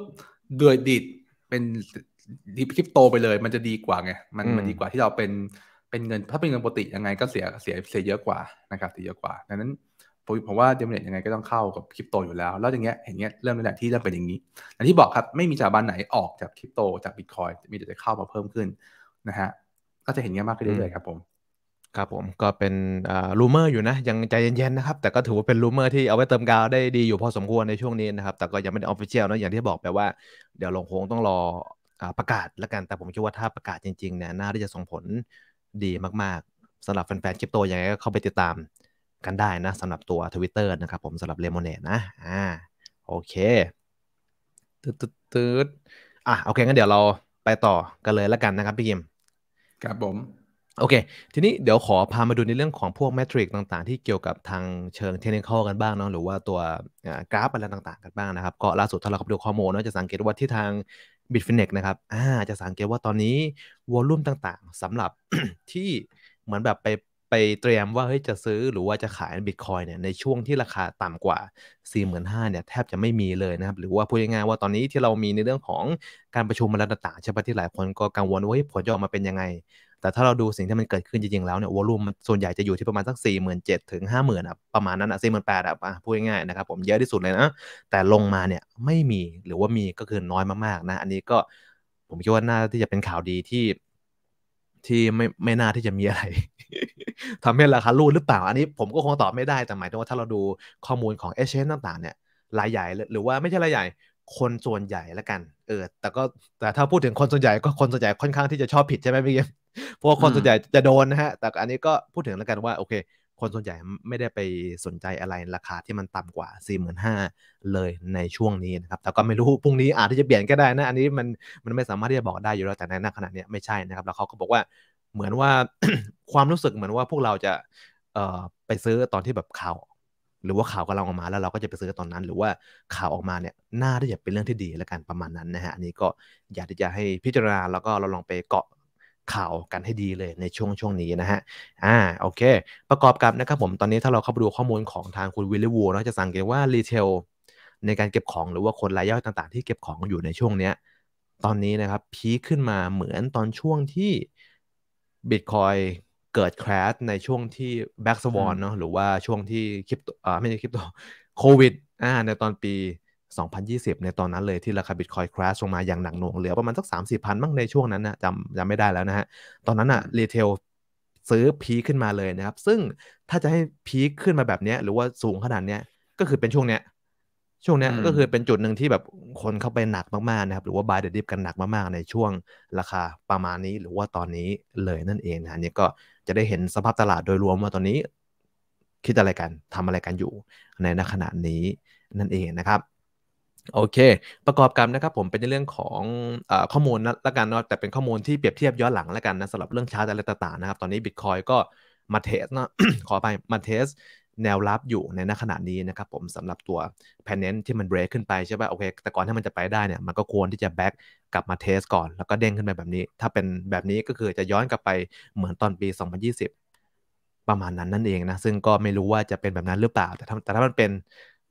เดือดดิดเป็นดิคริปโตไปเลยมันจะดีกว่าไง มันมันดีกว่าที่เราเป็นเป็นเงินถ้าเป็นเงินปกติยังไงก็เสียเสียเสียเยอะกว่านะครับเสียเยอะกว่าดังนั้น ผมผมว่าเดมเนตยังไงก็ต้องเข้ากับคริปโตอยู่แล้ว แล้วอย่างเงี้ยเห็นเงี้ยเริ่มในแหละที่เริ่มเป็นอย่างนี้อย่างที่บอกครับ ไม่มีสถาบันไหนออกจากคริปโตจากบิตคอยมีแต่จะเข้ามาเพิ่มขึ้นนะฮะก็จะเห็นเงี้ยมากขึ้นเรื่อยๆครับผมครับผมก็เป็นรูเมอร์อยู่นะยังใจเย็น ๆ นะครับ แต่ก็ถือว่าเป็นรูเมอร์ที่เอาไว้เติมกาวได้ดีอยู่พอสมควรในช่วงนี้นะครับ แต่ก็ยังไม่ได้ออฟฟิเชียลนะอย่างที่บอกไปว่าเดี๋ยวลงโค้งต้องรอประกาศแล้วกันแต่ผมคิดว่าถ้าประกาศจริงๆเนี่ยน่าที่จะส่งผลดีมาก ๆสำหรับแฟนๆคริปโตยังไงก็เข้าไปติดตามกันได้นะสำหรับตัว Twitter นะครับ ผมสำหรับเลมอนเนตนะอ่าโอเคตืดตืดอ่ะโอเคงั้นเดี๋ยวเราไปต่อกันเลยแล้วกันนะครับพี่กิมครับผมโอเค ทีนี้เดี๋ยวขอพามาดูในเรื่องของพวกแมทริกต่างๆ ที่เกี่ยวกับทางเชิงเทคนิคกันบ้างเนาะหรือว่าตัวกราฟอะไรต่างๆกันบ้างนะครับ ก็ล่าสุดถ้าเราไปดูข้อมูลเนาะจะสังเกตว่าที่ทาง b i t f i n e x นะครับอ่าจะสังเกตว่าตอนนี้วอลลุ่มต่างๆสำหรับที่เหมือนแบบไปไปเตรียมว่าเฮ้ยจะซื้อหรือว่าจะขายบิตคอยเนี่ยในช่วงที่ราคาต่ำกว่า4 5ห0 0เนี่ยแทบจะไม่มีเลยนะครับหรือว่าพูดง่ายๆว่าตอนนี้ที่เรามีในเรื่องของการประชุมมาแล้วต่างๆใช่ปะที่หลายคนก็กังวลว่าผลจะออกมาเป็นยังไงแต่ถ้าเราดูสิ่งที่มันเกิดขึ้นจริงๆแล้วเนี่ยวอลุ่มส่วนใหญ่จะอยู่ที่ประมาณสัก4เจ็ดถึงห้าหมื่นอ่ะประมาณนั้นอ่ะสี่หมื่นแปดอ่ะพูดง่ายๆนะครับผมเยอะที่สุดเลยนะ แต่ลงมาเนี่ยไม่มีหรือว่ามีก็คือน้อยมากๆนะอันนี้ก็ผมคิดว่าน่าที่จะเป็นข่าวดีที่ที่ไม่ไม่น่าที่จะมีอะไรทำให้ราคารูดหรือเปล่าอันนี้ผมก็คงตอบไม่ได้แต่หมายถึงว่าถ้าเราดูข้อมูลของเอเชนต่างๆ เนี่ยรายใหญ่หรือว่าไม่ใช่รายใหญ่คนส่วนใหญ่ละกันเออแต่ก็แต่ถ้าพูดถึงคนส่วนใหญ่ก็คนส่วนใหญ่ค่อนข้างที่จะชอบผิดใช่ไหมพี่เกมเพราะคนส่วนใหญ่จะโดนนะฮะ แต่อันนี้ก็พูดถึงแล้วกันว่าโอเค คนส่วนใหญ่ไม่ได้ไปสนใจอะไรราคาที่มันต่ำกว่า4นห้าเลยในช่วงนี้นะครับแต่ก็ไม่รู้พรุ่งนี้อาจจะเปลี่ยนก็ได้นะ อันนี้มันมันไม่สามารถที่จะบอกได้อยู่แล้วแต่ในหน้าขณะนี้ไม่ใช่นะครับ แล้วเขาก็บอกว่าเหมือนว่าความรู้สึกเหมือนว่าพวกเราจะเอ่อไปซื้อตอนที่แบบข่าวหรือว่าข่าวกำลังออกมา แล้วเราก็จะไปซื้อตอนนั้น หรือว่าข่าวออกมาเนี่ยน่าที่จะเป็นเรื่องที่ดีแล้วกันประมาณนั้นนะฮะ อันนี้ก็อยากที่จะให้พิจารณาแล้วก็เราลองไปเกาะข่าวกันให้ดีเลยในช่วงช่วงนี้นะฮะ อ่าโอเค ประกอบกับนะครับผมตอนนี้ถ้าเราเข้าไปดูข้อมูลของทางคุณ วิลลี่วูเราจะสังเกตว่ารีเทลในการเก็บของหรือว่าคนรายย่อยต่างๆที่เก็บของอยู่ในช่วงเนี้ยตอนนี้นะครับพีคขึ้นมาเหมือนตอนช่วงที่บิตคอยเกิดคราชในช่วงที่แบ็กสวอนเนาะหรือว่าช่วงที่คริปโตอ่าไม่ใช่คริปโตโควิดอ่าในตอนปี2020 ในตอนนั้นเลยที่ราคาบิตคอยคราชลงมาอย่างหนักหน่วงเหลือประมาณสัก3 4 0 0พันบ้างในช่วงนั้นนะจำจำไม่ได้แล้วนะฮะ ตอนนั้นอะรีเทลซื้อพีขึ้นมาเลยนะครับ ซึ่งถ้าจะให้พีขึ้นมาแบบนี้หรือว่าสูงขนาดนี้ก็คือเป็นช่วงเนี้ย ช่วงนี้ก็คือเป็นจุดหนึ่งที่แบบคนเข้าไปหนักมากๆนะครับ หรือว่าบายเดดิฟกันหนักมากๆ ในช่วงราคาประมาณนี้หรือว่าตอนนี้เลยนั่นเองนะนี่ก็จะได้เห็นสภาพตลาดโดยรวมว่าตอนนี้ คิดอะไรกันทำอะไรกันอยู่ในขณะนี้นั่นเองนะครับโอเค ประกอบกันนะครับผมเป็นในเรื่องของอข้อมูลนะละกันเนาะแต่เป็นข้อมูลที่เปรียบเทียบย้อนหลังละกันนะสำหรับเรื่องชาร์จอะไรต่างๆนะครับ ตอนนี้ Bitcoin ก็มาเทสเนาะขอไปมาเทสแนวรับอยู่ในขณะนี้นะครับ ผมสำหรับตัวแพนเนนที่มันเบรกขึ้นไปใช่ป่ะโอเคแต่ก่อนที่มันจะไปได้เนี่ยมันก็ควรที่จะแบ็กกลับมาเทสก่อน แล้วก็เด้งขึ้นไปแบบนี้ ถ้าเป็นแบบนี้ก็คือจะย้อนกลับไปเหมือนตอนปี 2020 ประมาณนั้นนั่นเองนะซึ่งก็ไม่รู้ว่าจะเป็นแบบนั้นหรือเปล่าแต่ถ้าแต่ถ้ามันเป็น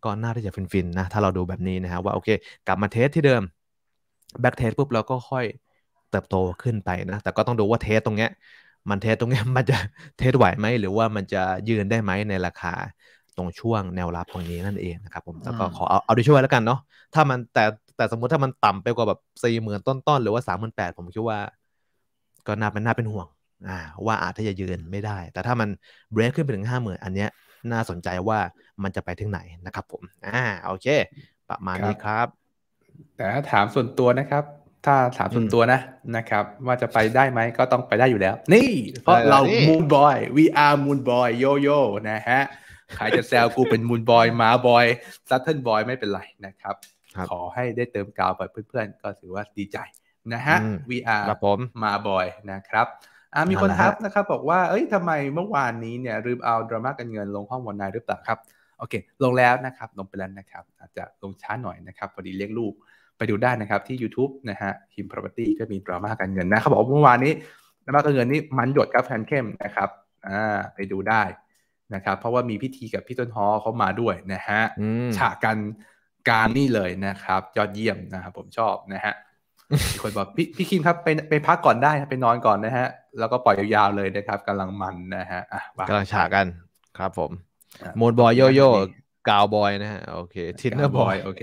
ก็น่าที่จะฟิน ๆ นะ ถ้าเราดูแบบนี้นะฮะ ว่า โอเคกลับมาเทสที่เดิมแบ็กเทส ปุ๊บเราก็ค่อยเติบโตขึ้นไปนะ แต่ก็ต้องดูว่าเทสตรงเนี้ยมันเทสตรงเนี้ยมันจะเทสไหวไหม หรือว่ามันจะยืนได้ไหมในราคาตรงช่วงแนวรับตรงนี้นั่นเองนะครับผม แล้วก็ขอเอาเอาดูช่วยแล้วกันเนาะถ้ามันแต่แต่สมมุติถ้ามันต่ำไปกว่าแบบสี่หมื่นต้นๆหรือว่าสามหมื่นแปดผมคิดว่า ก็น่าเป็นน่าเป็นห่วงอ่าว่าอาจจะยืนไม่ได้ แต่ถ้ามันเบรกขึ้นไปถึงห้าหมื่นอันเนี้ยน่าสนใจว่ามันจะไปถึงไหนนะครับผม อ่าโอเคประมาณนี้ครับ แต่ถ้าถามส่วนตัวนะครับ ถ้าถามส่วนตัวนะ นะครับ ว่าจะไปได้ไหมก็ต้องไปได้อยู่แล้ว นี่ เพราะเรา Moon Boy we are Moon Boy โยโย่นะฮะใครจะแซวกูเป็นมูนบอยมาบอย ซัตเทิลบอยไม่เป็นไรนะครับ ขอให้ได้เติมกาวไปเพื่อนๆ ก็ถือว่าดีใจนะฮะ We a r e มาบอยนะครับอ่ามีคนทักนะครับบอกว่า เอ้ยทำไมเมื่อวานนี้เนี่ยลืมเอาดราม่าการเงินลงห้องวันนายหรือเปล่าครับ โอเค ลงแล้วนะครับ ลงไปแล้วนะครับ อาจจะลงช้าหน่อยนะครับพอดีเลี้ยงลูกไปดูได้นะครับที่ YouTube นะฮะทีมพพรอเพอร์ตี้ก็มีดราม่าการเงินนะเขาบอกเมื่อวานนี้ดราม่าการเงินนี่มันหยดกับแฟนเข้มนะครับ อ่าไปดูได้นะครับ เพราะว่ามีพิธีกับพี่ต้นฮอเขามาด้วยนะฮะฉากกันการนี่เลยนะครับยอดเยี่ยมนะครับผมชอบนะฮะมีคนบอกพี่พี่คิมครับไปไปพักก่อนได้ไปนอนก่อนนะฮะ แล้วก็ปล่อยยาวๆเลยนะครับ กำลังมันนะฮะอ่ะกำลังฉากกันครับผมโมดบอยโยโย่กาวบอยนะฮะโอเคทินเนอร์บอยโอเค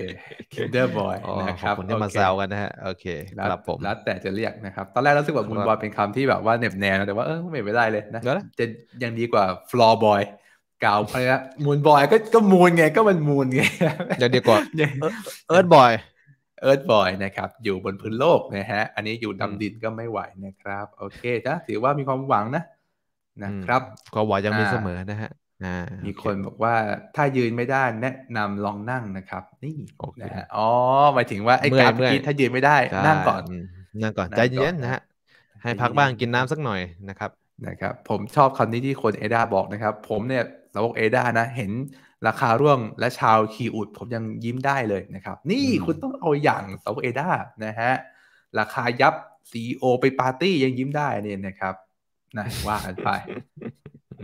ทินเนอร์บอยนะครับคนที่มาแซวกันนะฮะโอเคครับผมแล้วแต่จะเรียกนะครับตอนแรกรู้สึก่าบมูนบอยเป็นคำที่แบบว่าเน็บแนวแต่ว่าเออไม่ไปได้เลยนะ จะยังดีกว่าฟลอร์บอยกาวอะไรนะมูนบอยก็ก็มูนไงก็มันมูนไงยังดีกว่าเอิร์ธบอยเอิร์ธบอยนะครับอยู่บนพื้นโลกนะฮะอันนี้อยู่ดำดินก็ไม่ไหวนะครับ โอเคนะถือว่ามีความหวังนะนะครับความหวังยังมีเสมอนะฮะมีคนบอกว่าถ้ายืนไม่ได้แนะนำลองนั่งนะครับ นี่นะเคอ๋อ หมายถึงว่าไอ้การกินถ้ายืนไม่ได้ นั่งก่อนนั่งก่อน ใจเย็นนะฮะ ให้พักบ้างกินน้ำสักหน่อยนะครับนะครับผมชอบคำนี้ที่คนเอดาบอกนะครับ ผมเนี่ยสาวกเอดานะเห็นราคาร่วงและชาวคีอุดผมยังยิ้มได้เลยนะครับ นี่คุณต้องเอาอย่าง สาวกเอดานะฮะราคายับซีโอไปปาร์ตี้ยังยิ้มได้เนี่ยนะครับนะว่ากันไป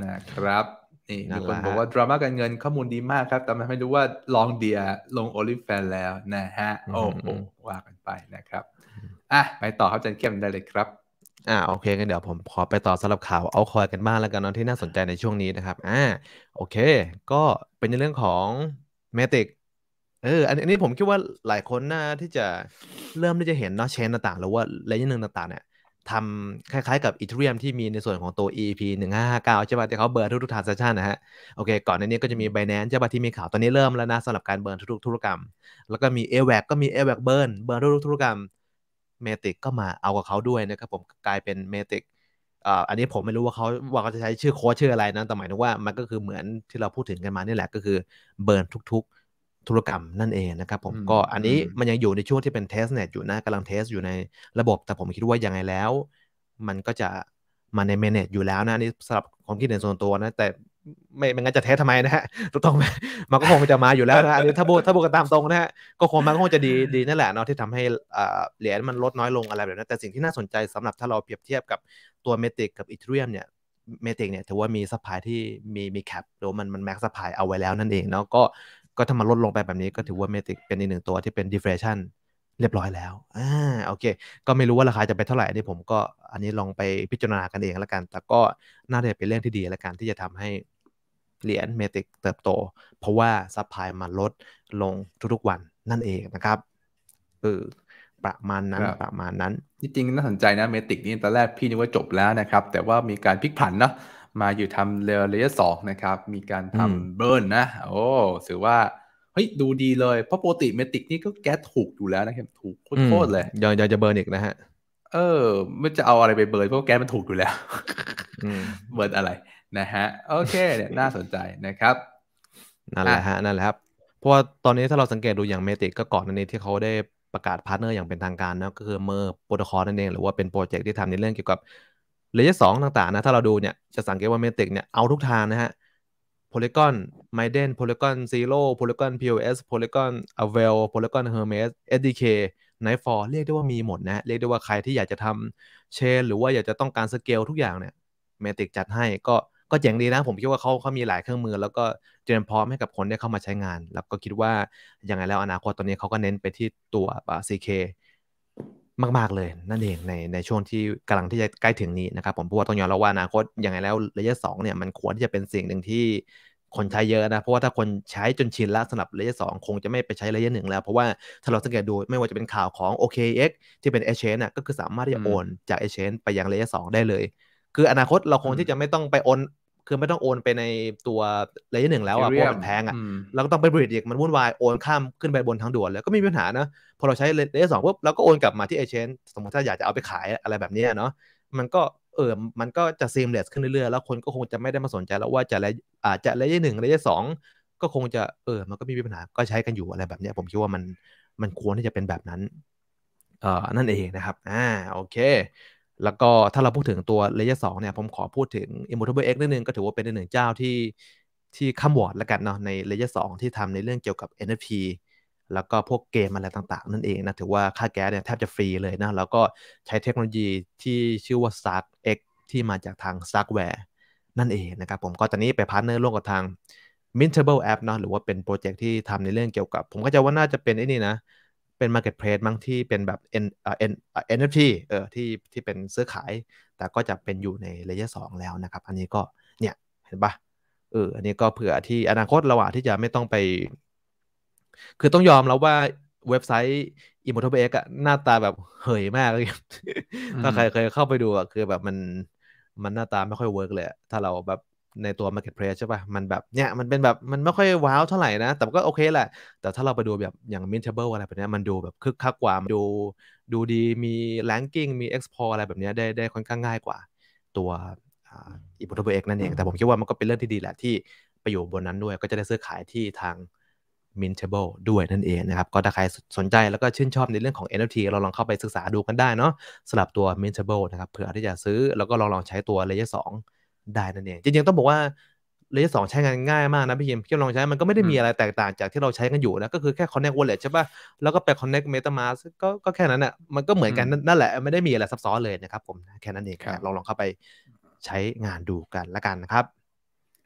นะครับ นี่มีคนบอกว่าดราม่าการเงินข้อมูลดีมากครับแต่ไม่รู้ว่าลองเดียลงโอลิแฟนแล้วนะฮะ โอ้โหว่ากันไปนะครับอ่ะไปต่อครับาจะเข้มได้เลยครับอ่าโอเคงั้นเดี๋ยวผมขอไปต่อสำหรับข่าวเอาคอยกันบ้างแล้วกันนะที่น่าสนใจในช่วงนี้นะครับอ่าโอเค ก็เป็นในเรื่องของเมติกเอออันนี้ผมคิดว่าหลายคนน่าที่จะเริ่มที่จะเห็นเนาะเชนต่างๆ หรือว่าเลนยนึ่งต่างๆเนี่ยทำคล้ายๆกับอีเทเรียมที่มีในส่วนของตัว EP 1559ใช่ป่ะที่เขาเบิร์นทุกๆทาาเซสชันนะฮะโอเคก่อนในนี้ก็จะมีไบแนน c e ใช่ป่ะที่มีข่าวตอนนี้เริ่มแล้วนะสำหรับการเบิร์นทุกๆธุรกรรม แล้วก็มี a w a c ก็มี a w a c เบิร์นเบิร์นทุกๆธุรกรรมเมติกก็มาเอากับเขาด้วยนะครับผมกลายเป็นเมติกอันนี้ผมไม่รู้ว่าเขาว่าเขาจะใช้ชื่อโค้ชชื่ออะไรนะ แต่หมายถึงว่ามันก็คือเหมือนที่เราพูดถึงกันมานี่แหละก็คือเบิร์นทุก ๆธุรกรรมนั่นเองนะครับผม ก็อันนี้มันยังอยู่ในช่วงที่เป็นเทสเน็ตอยู่นะกำลังเทสอยู่ในระบบแต่ผมคิดว่ายังไงแล้ว มันก็จะมาในเมเนจอยู่แล้วนะนี่สำหรับความคิดเห็นส่วนตัวนะแต่ไม่ไม่งั้นจะแท้ทำไมนะฮะถูกต้องไหมมันก็คงจะมาอยู่แล้วนะหรือถ้าบูถ้าบูกันตามตรงนะฮะ ก็คงมันก็คงจะดีดีนั่นแหละเนาะที่ทำให้เหรียญมันลดน้อยลงอะไรแบบนั้นแต่สิ่งที่น่าสนใจสำหรับถ้าเราเปรียบเทียบกับตัวเมติกกับอีเทเรียมเนี่ยเมติกเนี่ย ถือว่ามีสปายที่มีมีแคปหรือมันมันแม็กซ์สปายเอาไว้แล้วนั่นเองเนาะก็ก็ถ้ามันลดลงไปแบบนี้ก็ถือว่าเมติกเป็นอีกหนึ่งตัวที่เป็นดิเฟรชันเรียบร้อยแล้วอ่าโอเค ก็ไม่รู้ว่าราคาจะไปเท่าไหร่นี่ผมก็อันนี้ลองไปพิจารณากันเองแล้วกัน แต่ก็น่าจะเป็นเรื่องที่ดีแล้วกันที่จะทำใหเหรียญเมติกเติบโต เพราะว่าซัพพลายมันลดลงทุกๆ วันนั่นเองนะครับเออประมาณนั้น ประมาณนั้น จริงๆน่าสนใจนะเมติกนี่ตอนแรกพี่นึกว่าจบแล้วนะครับ แต่ว่ามีการพลิกผันเนาะมาอยู่ทำเลเยอร์สองนะครับ มีการทำเบิร์นนะโอ้ถือว่า เฮ้ย ดูดีเลย เพราะโปรติเมติกนี่ก็แก๊สถูกอยู่แล้วนะครับถูกโคตรเลยยยังจะเบิร์นอีกนะฮะเออไม่จะเอาอะไรไปเบิร์นเพราะแก๊สมันถูกอยู่แล้วเบิร์นอะไรนะฮะ โอเคเนี่ยน่าสนใจนะครับนั่นแหละฮะนั่นแหละครับ เพราะว่าตอนนี้ถ้าเราสังเกตดูอย่างเมติกก็ก่อนนั้นเองที่เขาได้ประกาศพาร์ทเนอร์อย่างเป็นทางการนะก็คือเมอร์โปรโตคอลนั่นเองหรือว่าเป็นโปรเจกต์ที่ทำในเรื่องเกี่ยวกับเลเยอร์สองต่างๆนะถ้าเราดูเนี่ยจะสังเกตว่าเมติกเนี่ยเอาทุกทางนะฮะโพลิกอนไมเดนโพลิกอนซีโร่โพลิกอนพีโอเอสโพลิกอนอเวลโพลิกอนเฮอร์เมสเอสดีเคไนฟอร์เรียกได้ว่ามีหมดนะเรียกได้ว่าใครที่อยากจะทำเชนหรือว่าอยากจะต้องการสเกลทุกอย่างเนี่ยเมติกจัดให้ก็ก็เจ๋งดีนะ ผมคิดว่าเขาเขามีหลายเครื่องมือ แล้วก็เตรียมพร้อมให้กับคนได้เข้ามาใช้งาน แล้วก็คิดว่าอย่างไรแล้วอนาคตตอนนี้เขาก็เน้นไปที่ตัว CK มากๆเลยนั่นเองในในช่วงที่กำลังที่จะใกล้ถึงนี้นะครับผมเพราะว่าต้องยอมรับว่าอนาคตอย่างไรแล้วระยะสองเนี่ย มันควรที่จะเป็นสิ่งหนึ่งที่คนใช้เยอะนะ เพราะว่าถ้าคนใช้จนชินแล้วสำหรับระยะสองคงจะไม่ไปใช้ระยะหนึ่งแล้วเพราะว่าถ้าเราสังเกตดูไม่ว่าจะเป็นข่าวของ OKX ที่เป็น Exchange น่ะก็คือสามารถที่จะโอนจาก Exchange ไปยังระยะสองได้เลย คืออนาคตเราคงที่จะไม่ต้องไปโอนคือไม่ต้องโอนไปในตัวเลเยอร์หนึ่งแล้วอะเพราะมันแพงอะเราก็ต้องไปบริดอีก มันวุ่นวาย โอนข้ามขึ้นไปบนทางด่วนแล้วก็ไม่มีปัญหานะพอเราใช้เลเยอร์สองปุ๊บเราก็โอนกลับมาที่เอเจนต์สมมติถ้าอยากจะเอาไปขายอะไรแบบนี้เนาะมันก็เออมันก็จะซีมเลสขึ้นเรื่อยๆแล้วคนก็คงจะไม่ได้มาสนใจแล้วว่าจะเลอาจจะเลเยอร์หนึ่งเลเยอร์สองก็คงจะเออมันก็มีปัญหาก็ใช้กันอยู่อะไรแบบนี้ผมคิดว่ามันมันควรที่จะเป็นแบบนั้น เอ่อนั่นเองนะครับ อ่า โอเคแล้วก็ถ้าเราพูดถึงตัวเลเยอร์สเนี่ย ผมขอพูดถึง Immutable X นิดนึง ก็ถือว่าเป็นหนึ่งเจ้าที่ที่ข้ามวอร์ดแล้วกันเนาะในเลเยอร์สที่ทำในเรื่องเกี่ยวกับ NFT แล้วก็พวกเกมอะไรต่าง ๆ นั่นเองนะ ถือว่าค่าแก๊สเนี่ยแทบจะฟรีเลยนะแล้วก็ใช้เทคโนโลยีที่ชื่อว่า s a r k X ที่มาจากทาง s a r k w a r e นั่นเองนะครับ ผมก็ตอนนี้ไปพาร์ทเนอร์ร่วมกับทาง Mintable App เนาะหรือว่าเป็นโปรเจกต์ที่ทำในเรื่องเกี่ยวกับ ผมก็จะว่าน่าจะเป็นไอ้นี่นะเป็น Marketplace มั้งที่เป็นแบบ N เอ็นเอ f t เออที่ที่เป็นซื้อขาย แต่ก็จะเป็นอยู่ในเลเยอร์สแล้วนะครับ อันนี้ก็ เนี่ย เห็นปะเอออันนี้ก็เผื่อที่อนาคตระหว่างที่จะไม่ต้องไป คือต้องยอมแล้วว่าเว็บไซต์อิมมูทเบเอ็กหน้าตาแบบเหยมากเลยถ้าใครเคยเข้าไปดูอะคือแบบมัน มันหน้าตาไม่ค่อยเวิร์กเลยถ้าเราแบบในตัว marketplace ใช่ปะ่ะ มันแบบ เนี่ยมันเป็นแบบ มันไม่ค่อยว้าวเท่าไหร่นะ แต่ก็โอเคแหละ แต่ถ้าเราไปดูแบบอย่าง mintable อะไรแบบนี้มันดูแบบคึกคักกว่า ดูดูดี มี ranking มี export อะไรแบบนี้ ได้ได้ค่อนข้างง่ายกว่า ตัวอีโบทเบเอ็กนั่นเอง แต่ผมคิดว่ามันก็เป็นเรื่องที่ดีแหละที่ไปอยู่บนนั้นด้วย ก็จะได้ซื้อขายที่ทาง Mintable ด้วยนั่นเองนะครับ ก็ถ้าใครสนใจแล้วก็ชื่นชอบในเรื่องของ NFT เราลองเข้าไปศึกษาดูกันได้เนาะสำหรับตัว Mintable นะครับ เผื่อที่จะซื้อ แล้วก็ลองลองใช้ตัวอร์สองได้นั่นเองจริงๆ ต้องบอกว่าเลเยอร์สองใช้งานง่ายมากนะพี่ยิมพี่ลองใช้มันก็ไม่ได้มีอะไรแตกต่างจากที่เราใช้กันอยู่นะ ก็คือแค่ connect wallet ใช่ป่ะ แล้วก็ไป connect metamask ก็ก็แค่นั้นอ่ะมันก็เหมือนกันนั่นแหละ ไม่ได้มีอะไรซับซ้อนเลยนะครับผมแค่นั้นเองลองลองเข้าไปใช้งานดูกันละกันนะครับ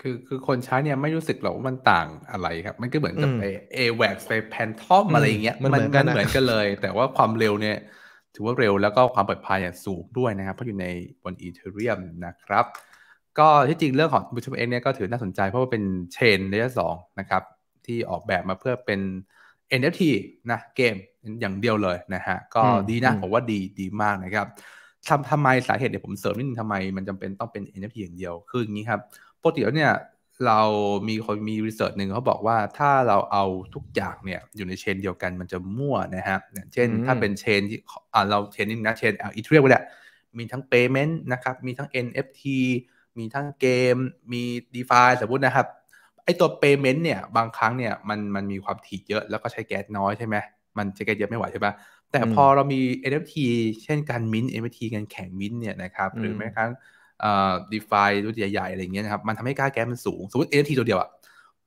คือคือคนใช้เนี่ยไม่รู้สึกหรอกว่ามันต่างอะไรครับ มันก็เหมือนกับไปเอแว์ไปแพนทอมอะไรเงี้ยมันเหมือนกันเหมือนกันเลย แต่ว่าความเร็วเนี่ยถือว่าเร็วแล้วก็ความปลอดภัยสูงด้วยนะครับเพราะอยู่ในบนอีเทเรียมนะครับก็ที่จริง เรื่องของ b ูชูเอ็กเนี่ยก็ถือน่าสนใจเพราะว่าเป็นเชนระยะสองนะครับ ที่ออกแบบมาเพื่อเป็น NFT นะ เกมอย่างเดียวเลยนะฮะ ก็ดีนะ ผมว่าดีดีมากนะครับทำทำไมสาเหตุเดี๋ยวผมเสริมนิดนึงทำไมมันจำเป็นต้องเป็น NFT อย่างเดียว คืออย่างนี้ครับปกติแล้วเนี่ยเรามีคนมีรีเสิร์ชหนึ่งเขาบอกว่าถ้าเราเอาทุกอย่างเนี่ยอยู่ในเชนเดียวกันมันจะมั่วนะฮะเช่นถ้าเป็นเชนที่เราเชนนี้นะเชนอีเทเรียมก็แหละมีทั้ง Payment นะครับมีทั้ง NFT มีทั้งเกมมีดีฟาสมมตินะครับไอตัว Payment เนี่ยบางครั้งเนี่ยมันมันมีความถี่เยอะแล้วก็ใช้แก๊สน้อยใช่ไหม มันใช้แก๊สเยอะไม่ไหวใช่ไหมแต่พอเรามี NFT เช่นการมิ้น NFT การแข่งมิ้นเนี่ยนะครับหรือแม้กระทั่งดีฟารุ่นใหญ่ๆอะไรเงี้ยนะครับ มันทำให้ค่าแก๊สมันสูงสมมติ NFT ตัวเดียวอ่ะ